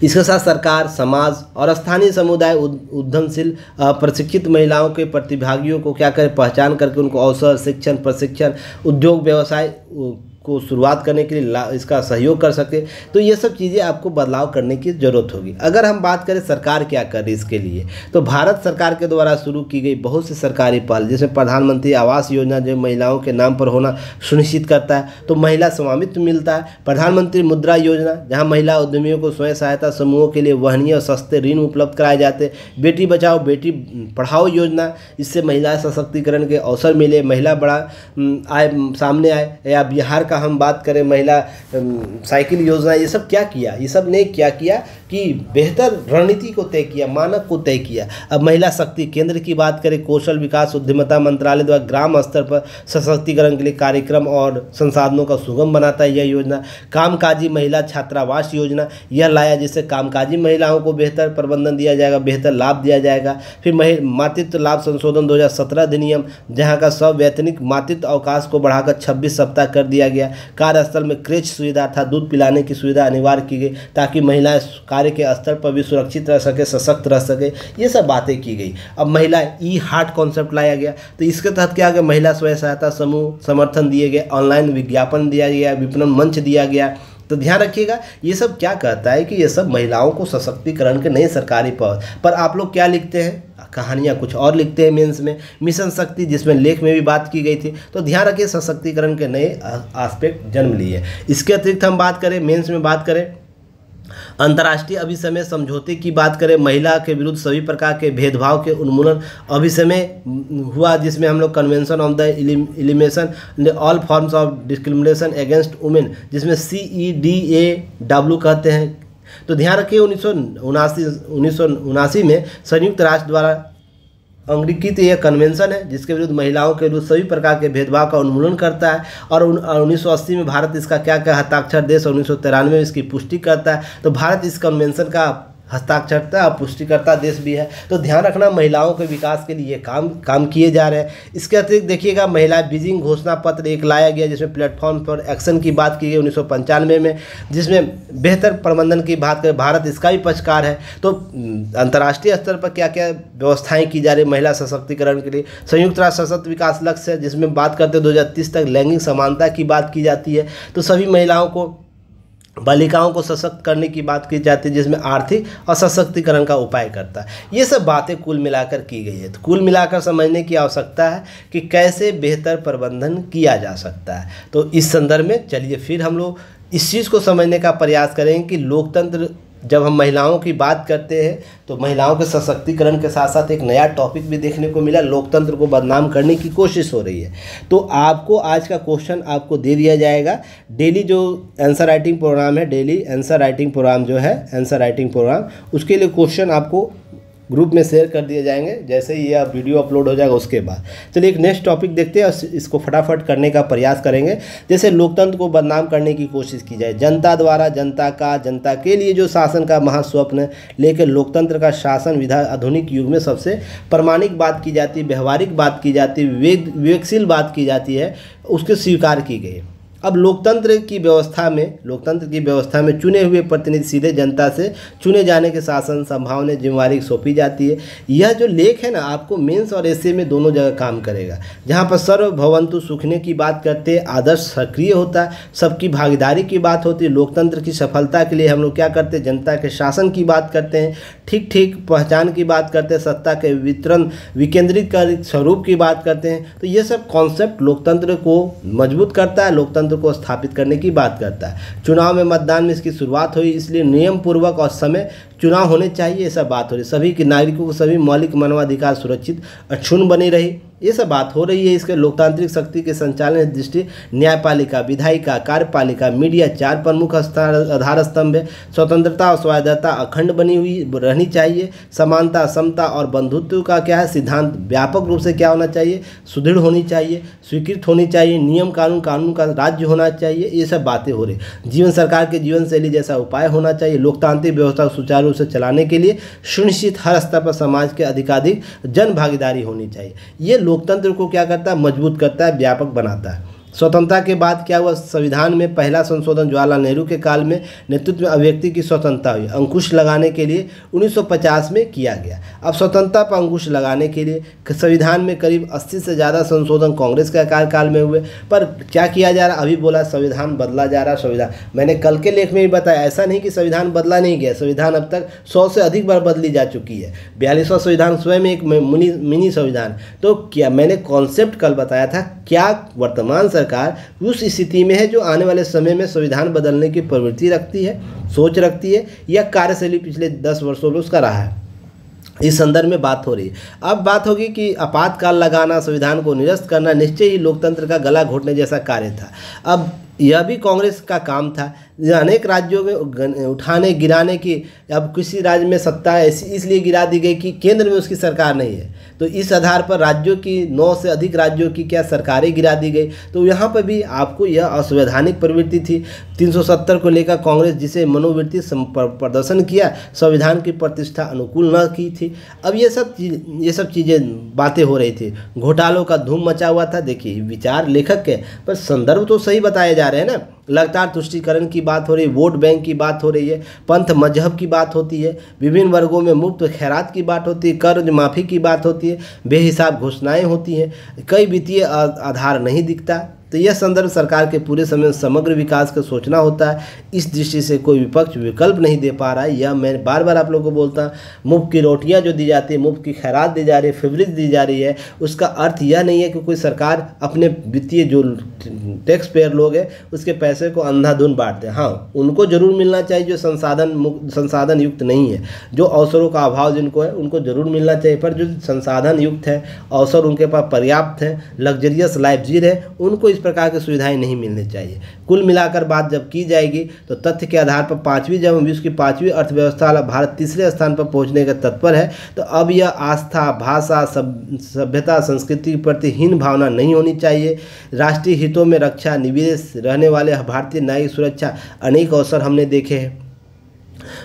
इसके साथ सरकार समाज और स्थानीय समुदाय उद्यमशील प्रशिक्षित महिलाओं के प्रतिभागियों को क्या करें पहचान करके उनको अवसर शिक्षण प्रशिक्षण उद्योग व्यवसाय को शुरुआत करने के लिए इसका सहयोग कर सकते तो ये सब चीज़ें आपको बदलाव करने की ज़रूरत होगी अगर हम बात करें सरकार क्या कर रही इसके लिए तो भारत सरकार के द्वारा शुरू की गई बहुत सी सरकारी पहल जैसे प्रधानमंत्री आवास योजना जो महिलाओं के नाम पर होना सुनिश्चित करता है तो महिला स्वामित्व मिलता है प्रधानमंत्री मुद्रा योजना जहाँ महिला उद्यमियों को स्वयं सहायता समूहों के लिए वहनीय और सस्ते ऋण उपलब्ध कराए जाते बेटी बचाओ बेटी पढ़ाओ योजना इससे महिला सशक्तिकरण के अवसर मिले महिला बड़ा आए सामने आए या बिहार का का हम बात करें महिला साइकिल योजना ये सब क्या किया ये सब ने क्या किया कि बेहतर रणनीति को तय किया मानक को तय किया अब महिला शक्ति केंद्र की बात करें कौशल विकास उद्यमिता मंत्रालय द्वारा ग्राम स्तर पर सशक्तिकरण के लिए कार्यक्रम और संसाधनों का सुगम बनाता है यह योजना कामकाजी महिला छात्रावास योजना यह लाया जिससे कामकाजी महिलाओं को बेहतर प्रबंधन दिया जाएगा बेहतर लाभ दिया जाएगा फिर मातृत्व लाभ संशोधन दो अधिनियम जहां का सवैतनिक मातृत्व अवकाश को बढ़ाकर छब्बीस सप्ताह कर दिया गया गया कार्यस्थल में क्रेच सुविधा था दूध पिलाने की सुविधा अनिवार्य की गई ताकि महिलाएं कार्य के स्तर पर भी सुरक्षित रह सके सशक्त रह सके ये सब बातें की गई अब महिला ई हार्ट कॉन्सेप्ट लाया गया तो इसके तहत क्या गया महिला स्वयं सहायता समूह समर्थन दिए गए ऑनलाइन विज्ञापन दिया गया विपणन मंच दिया गया तो ध्यान रखिएगा ये सब क्या कहता है कि ये सब महिलाओं को सशक्तिकरण के नए सरकारी पद पर आप लोग क्या लिखते हैं कहानियाँ कुछ और लिखते हैं मेंस में मिशन शक्ति जिसमें लेख में भी बात की गई थी तो ध्यान रखिए सशक्तिकरण के नए आस्पेक्ट जन्म लिए इसके अतिरिक्त हम बात करें मेंस में बात करें अंतर्राष्ट्रीय अभिसमय समझौते की बात करें महिला के विरुद्ध सभी प्रकार के भेदभाव के उन्मूलन अभिसमय हुआ जिसमें हम लोग convention of the elimination all forms of discrimination against women जिसमें C E D A W कहते हैं तो ध्यान रखिए उन्नीस सौ में संयुक्त राष्ट्र द्वारा अंगीकृत तो यह कन्वेंशन है जिसके विरुद्ध महिलाओं के विरुद्ध सभी प्रकार के भेदभाव का उन्मूलन करता है और उन्नीस में भारत इसका क्या क्या हस्ताक्षर देश और उन्नीस में इसकी पुष्टि करता है तो भारत इस कन्वेंशन का हस्ताक्षरता और पुष्टिकर्ता देश भी है तो ध्यान रखना महिलाओं के विकास के लिए काम काम किए जा रहे हैं इसके अतिरिक्त देखिएगा महिला बीजिंग घोषणा पत्र एक लाया गया जिसमें प्लेटफॉर्म पर एक्शन की बात की गई उन्नीस में जिसमें बेहतर प्रबंधन की बात करें भारत इसका भी पक्षकार है तो हम्म, अंतर्राष्ट्रीय स्तर पर क्या क्या व्यवस्थाएँ की जा रही महिला सशक्तिकरण के लिए संयुक्त राष्ट्र सशक्त विकास लक्ष्य जिसमें बात करते हैं दो तक लैंगिक समानता की बात की जाती है तो सभी महिलाओं को बालिकाओं को सशक्त करने की बात की जाती है जिसमें आर्थिक और सशक्तिकरण का उपाय करता है ये सब बातें कुल मिलाकर की गई है तो कुल मिलाकर समझने की आवश्यकता है कि कैसे बेहतर प्रबंधन किया जा सकता है तो इस संदर्भ में चलिए फिर हम लोग इस चीज़ को समझने का प्रयास करेंगे कि लोकतंत्र जब हम महिलाओं की बात करते हैं तो महिलाओं के सशक्तिकरण के साथ साथ एक नया टॉपिक भी देखने को मिला लोकतंत्र को बदनाम करने की कोशिश हो रही है तो आपको आज का क्वेश्चन आपको दे दिया जाएगा डेली जो आंसर राइटिंग प्रोग्राम है डेली आंसर राइटिंग प्रोग्राम जो है आंसर राइटिंग प्रोग्राम उसके लिए क्वेश्चन आपको ग्रुप में शेयर कर दिए जाएंगे जैसे ही यह वीडियो अपलोड हो जाएगा उसके बाद चलिए एक नेक्स्ट टॉपिक देखते हैं और इसको फटाफट करने का प्रयास करेंगे जैसे लोकतंत्र को बदनाम करने की कोशिश की जाए जनता द्वारा जनता का जनता के लिए जो शासन का महास्वप्न है लेकर लोकतंत्र का शासन विधा आधुनिक युग में सबसे प्रमाणिक बात की जाती व्यवहारिक बात की जाती है विवेकशील बात की जाती है उसके स्वीकार की गई अब लोकतंत्र की व्यवस्था में लोकतंत्र की व्यवस्था में चुने हुए प्रतिनिधि सीधे जनता से चुने जाने के शासन संभावना जिम्मेवारी सौंपी जाती है यह जो लेख है ना आपको मेंस और ऐसे में दोनों जगह काम करेगा जहाँ पर सर्वभवंतु सुखने की बात करते हैं आदर्श सक्रिय होता है सबकी भागीदारी की बात होती है लोकतंत्र की सफलता के लिए हम लोग क्या करते हैं जनता के शासन की बात करते हैं ठीक ठीक पहचान की बात करते हैं सत्ता के वितरण विकेंद्रीकरण स्वरूप की बात करते हैं तो ये सब कॉन्सेप्ट लोकतंत्र को मजबूत करता है लोकतंत्र को स्थापित करने की बात करता है चुनाव में मतदान में इसकी शुरुआत हुई इसलिए नियम पूर्वक और समय चुनाव होने चाहिए ये सब बात हो रही सभी के नागरिकों को सभी मौलिक मानवाधिकार सुरक्षित अक्षुण बनी रही ये सब बात हो रही है इसके लोकतांत्रिक शक्ति के संचालन दृष्टि न्यायपालिका विधायिका कार्यपालिका मीडिया चार प्रमुख आधार स्तंभ है स्वतंत्रता और स्वायत्तता अखंड बनी हुई रहनी चाहिए समानता समता और बंधुत्व का क्या है सिद्धांत व्यापक रूप से क्या होना चाहिए सुदृढ़ होनी चाहिए स्वीकृत होनी चाहिए नियम कानून कानून का राज्य होना चाहिए ये सब बातें हो रही जीवन सरकार के जीवन शैली जैसा उपाय होना चाहिए लोकतांत्रिक व्यवस्था सुचारू सुचारू रूप से चलाने के लिए सुनिश्चित हर स्तर पर समाज के अधिकाधिक जन भागीदारी होनी चाहिए ये लोकतंत्र को क्या करता है मजबूत करता है व्यापक बनाता है स्वतंत्रता के बाद क्या हुआ संविधान में पहला संशोधन जवाहरलाल नेहरू के काल में नेतृत्व में अभिव्यक्ति की स्वतंत्रता हुई अंकुश लगाने के लिए 1950 में किया गया अब स्वतंत्रता पर अंकुश लगाने के लिए संविधान में करीब 80 से ज़्यादा संशोधन कांग्रेस के कार्यकाल में हुए पर क्या किया जा रहा अभी बोला संविधान बदला जा रहा संविधान मैंने कल के लेख में भी बताया ऐसा नहीं कि संविधान बदला नहीं गया संविधान अब तक सौ से अधिक बार बदली जा चुकी है बयालीसवां संविधान स्वयं एक मिनी संविधान तो क्या मैंने कॉन्सेप्ट कल बताया था क्या वर्तमान सरकार सरकार उस स्थिति में है जो आने वाले समय में संविधान बदलने की प्रवृत्ति रखती है सोच रखती है या कार्यशैली पिछले दस वर्षों में उसका रहा है इस संदर्भ में बात हो रही है अब बात होगी कि आपातकाल लगाना संविधान को निरस्त करना निश्चय ही लोकतंत्र का गला घोटने जैसा कार्य था अब यह भी कांग्रेस का काम था अनेक राज्यों में उठाने गिराने की अब किसी राज्य में सत्ता ऐसी इसलिए गिरा दी गई कि केंद्र में उसकी सरकार नहीं है तो इस आधार पर राज्यों की नौ से अधिक राज्यों की क्या सरकारें गिरा दी गई तो यहाँ पर भी आपको यह असंवैधानिक प्रवृत्ति थी 370 को लेकर कांग्रेस जिसे मनोवृत्ति प्रदर्शन किया संविधान की प्रतिष्ठा अनुकूल न की थी अब ये सब चीज ये सब चीज़ें बातें हो रही थी घोटालों का धूम मचा हुआ था देखिए विचार लेखक के पर संदर्भ तो सही बताए जा रहे हैं ना लगातार तुष्टिकरण की बात हो रही है वोट बैंक की बात हो रही है पंथ मजहब की बात होती है विभिन्न वर्गों में मुफ्त खैरात की बात होती है कर्ज माफ़ी की बात होती है होती है बेहिसाब घोषणाएं होती हैं कई वित्तीय आधार नहीं दिखता तो यह संदर्भ सरकार के पूरे समय समग्र विकास का सोचना होता है इस दृष्टि से कोई विपक्ष विकल्प नहीं दे पा रहा है यह मैं बार बार आप लोगों को बोलता हूँ मुफ्त की रोटियाँ जो दी जाती है मुफ्त की खैरात दी जा रही है फेवरेज दी जा रही है उसका अर्थ यह नहीं है कि कोई सरकार अपने वित्तीय जो टैक्स पेयर लोग हैं उसके पैसे को अंधाधुन बांट दे हाँ उनको जरूर मिलना चाहिए जो संसाधन संसाधन युक्त नहीं है जो अवसरों का अभाव जिनको है उनको जरूर मिलना चाहिए पर जो संसाधन युक्त है अवसर उनके पास पर्याप्त है लग्जरियस लाइफ जी रहे उनको इस प्रकार की सुविधाएं नहीं मिलनी चाहिए कुल मिलाकर बात जब की जाएगी तो तथ्य के आधार पर पांचवी जब विश्व की पांचवी अर्थव्यवस्था वाला भारत तीसरे स्थान पर पहुंचने का तत्पर है तो अब यह आस्था भाषा सब सभ्यता संस्कृति के प्रति हीन भावना नहीं होनी चाहिए राष्ट्रीय हितों में रक्षा निवेश रहने वाले भारतीय न्यायिक सुरक्षा अनेक अवसर हमने देखे हैं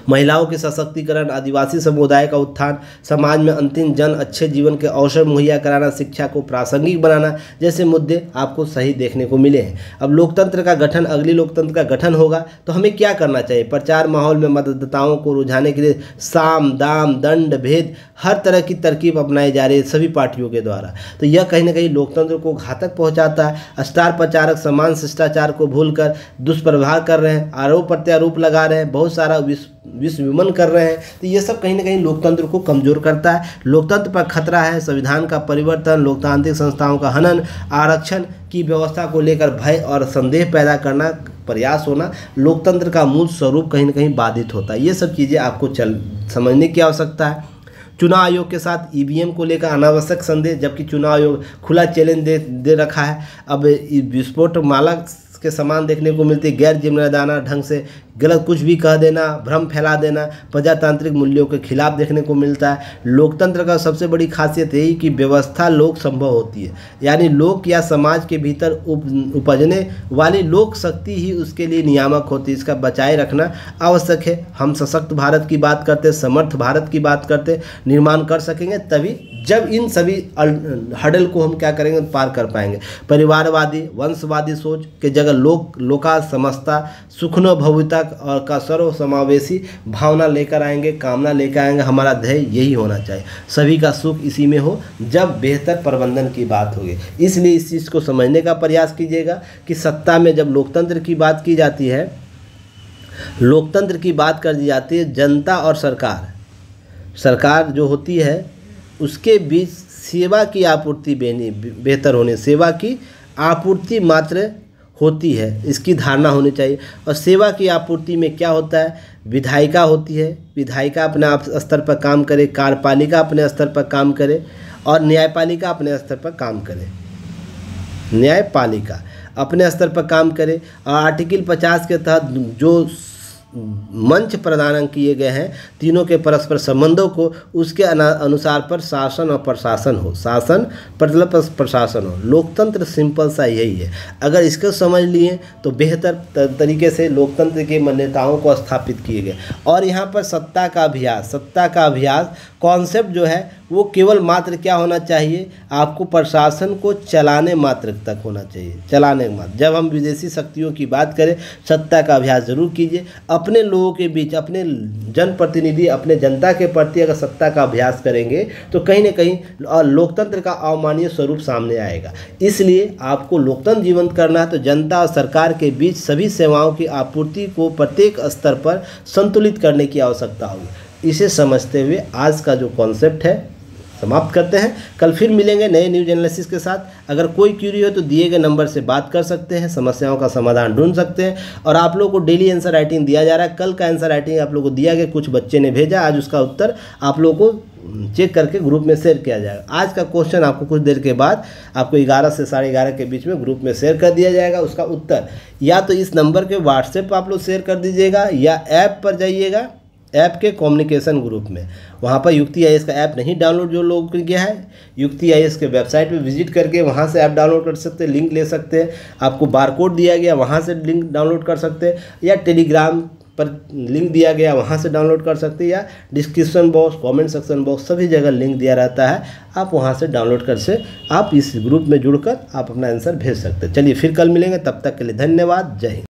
महिलाओं के सशक्तिकरण आदिवासी समुदाय का उत्थान समाज में अंतिम जन अच्छे जीवन के अवसर मुहैया कराना शिक्षा को प्रासंगिक बनाना जैसे मुद्दे आपको सही देखने को मिले हैं अब लोकतंत्र का गठन अगली लोकतंत्र का गठन होगा तो हमें क्या करना चाहिए प्रचार माहौल में मतदाताओं को रुझाने के लिए साम दाम दंड भेद हर तरह की तरकीब अपनाई जा रही है सभी पार्टियों के द्वारा तो यह कहीं ना कहीं लोकतंत्र को घातक पहुंचाता है स्टार प्रचारक समान शिष्टाचार को भूलकर दुष्प्रभाव कर रहे हैं आरोप प्रत्यारोप लगा रहे हैं बहुत सारा विश्व विश्व विमन कर रहे हैं तो ये सब कहीं ना कहीं लोकतंत्र को कमज़ोर करता है लोकतंत्र पर खतरा है संविधान का परिवर्तन लोकतांत्रिक संस्थाओं का हनन आरक्षण की व्यवस्था को लेकर भय और संदेह पैदा करना प्रयास होना लोकतंत्र का मूल स्वरूप कहीं ना कहीं बाधित होता है ये सब चीज़ें आपको चल समझने की आवश्यकता है चुनाव आयोग के साथ ईवीएम e को लेकर अनावश्यक संदेह जबकि चुनाव आयोग खुला चैलेंज दे दे रखा है अब विस्फोट माला के समान देखने को मिलती है गैर जिम्मेदाना ढंग से गलत कुछ भी कह देना भ्रम फैला देना प्रजातांत्रिक मूल्यों के खिलाफ देखने को मिलता है लोकतंत्र का सबसे बड़ी खासियत यही कि व्यवस्था लोक संभव होती है यानी लोक या समाज के भीतर उप उपजने वाली लोक शक्ति ही उसके लिए नियामक होती है इसका बचाए रखना आवश्यक है हम सशक्त भारत की बात करते समर्थ भारत की बात करते निर्माण कर सकेंगे तभी जब इन सभी हडल को हम क्या करेंगे पार कर पाएंगे परिवारवादी वंशवादी सोच के जगह लोक लोका समस्ता सुखनो भव्यता और का सर्व समावेशी भावना लेकर आएंगे कामना लेकर आएंगे हमारा ध्येय यही होना चाहिए सभी का सुख इसी में हो जब बेहतर प्रबंधन की बात होगी इसलिए इस चीज़ को समझने का प्रयास कीजिएगा कि सत्ता में जब लोकतंत्र की बात की जाती है लोकतंत्र की बात कर दी जाती है जनता और सरकार सरकार जो होती है उसके बीच सेवा की आपूर्ति बेनी बेहतर होने सेवा की आपूर्ति मात्र होती है इसकी धारणा होनी चाहिए और सेवा की आपूर्ति में क्या होता है विधायिका होती है विधायिका अपने आप स्तर पर काम करे कार्यपालिका अपने स्तर पर काम करे और न्यायपालिका अपने स्तर पर काम करे न्यायपालिका अपने स्तर पर काम करे और आर्टिकल पचास के तहत जो मंच प्रदान किए गए हैं तीनों के परस्पर संबंधों को उसके अनुसार पर शासन और प्रशासन हो शासन मतलब प्रशासन हो लोकतंत्र सिंपल सा यही है अगर इसको समझ लिए तो बेहतर तरीके से लोकतंत्र के मान्यताओं को स्थापित किए गए और यहाँ पर सत्ता का अभ्यास सत्ता का अभ्यास कॉन्सेप्ट जो है वो केवल मात्र क्या होना चाहिए आपको प्रशासन को चलाने मात्र तक होना चाहिए चलाने मात्र जब हम विदेशी शक्तियों की बात करें सत्ता का अभ्यास जरूर कीजिए अब अपने लोगों के बीच अपने जनप्रतिनिधि अपने जनता के प्रति अगर सत्ता का अभ्यास करेंगे तो कहीं ना कहीं लोकतंत्र का अवमान्य स्वरूप सामने आएगा इसलिए आपको लोकतंत्र जीवंत करना है तो जनता और सरकार के बीच सभी सेवाओं की आपूर्ति को प्रत्येक स्तर पर संतुलित करने की आवश्यकता होगी इसे समझते हुए आज का जो कॉन्सेप्ट है समाप्त करते हैं कल फिर मिलेंगे नए न्यूज एनालिसिस के साथ अगर कोई क्यूरी हो तो दिए गए नंबर से बात कर सकते हैं समस्याओं का समाधान ढूंढ सकते हैं और आप लोग को डेली आंसर राइटिंग दिया जा रहा है कल का आंसर राइटिंग आप लोग को दिया गया कुछ बच्चे ने भेजा आज उसका उत्तर आप लोगों को चेक करके ग्रुप में शेयर किया जाएगा आज का क्वेश्चन आपको कुछ देर के बाद आपको ग्यारह से साढ़े ग्यारह के बीच में ग्रुप में शेयर कर दिया जाएगा उसका उत्तर या तो इस नंबर के व्हाट्सएप आप लोग शेयर कर दीजिएगा या ऐप पर जाइएगा ऐप के कम्युनिकेशन ग्रुप में वहाँ पर युक्ति आई का ऐप नहीं डाउनलोड जो लोगों के गया है युक्ति आई के वेबसाइट पे विजिट करके वहाँ से ऐप डाउनलोड कर सकते हैं लिंक ले सकते हैं आपको बारकोड दिया गया वहाँ से लिंक डाउनलोड कर सकते हैं या टेलीग्राम पर लिंक दिया गया वहाँ से डाउनलोड कर सकते हैं या description box comment section box सभी जगह लिंक दिया रहता है आप वहाँ से डाउनलोड कर से आप इस ग्रुप में जुड़ आप अपना आंसर भेज सकते हैं चलिए फिर कल मिलेंगे तब तक के लिए धन्यवाद जय हिंद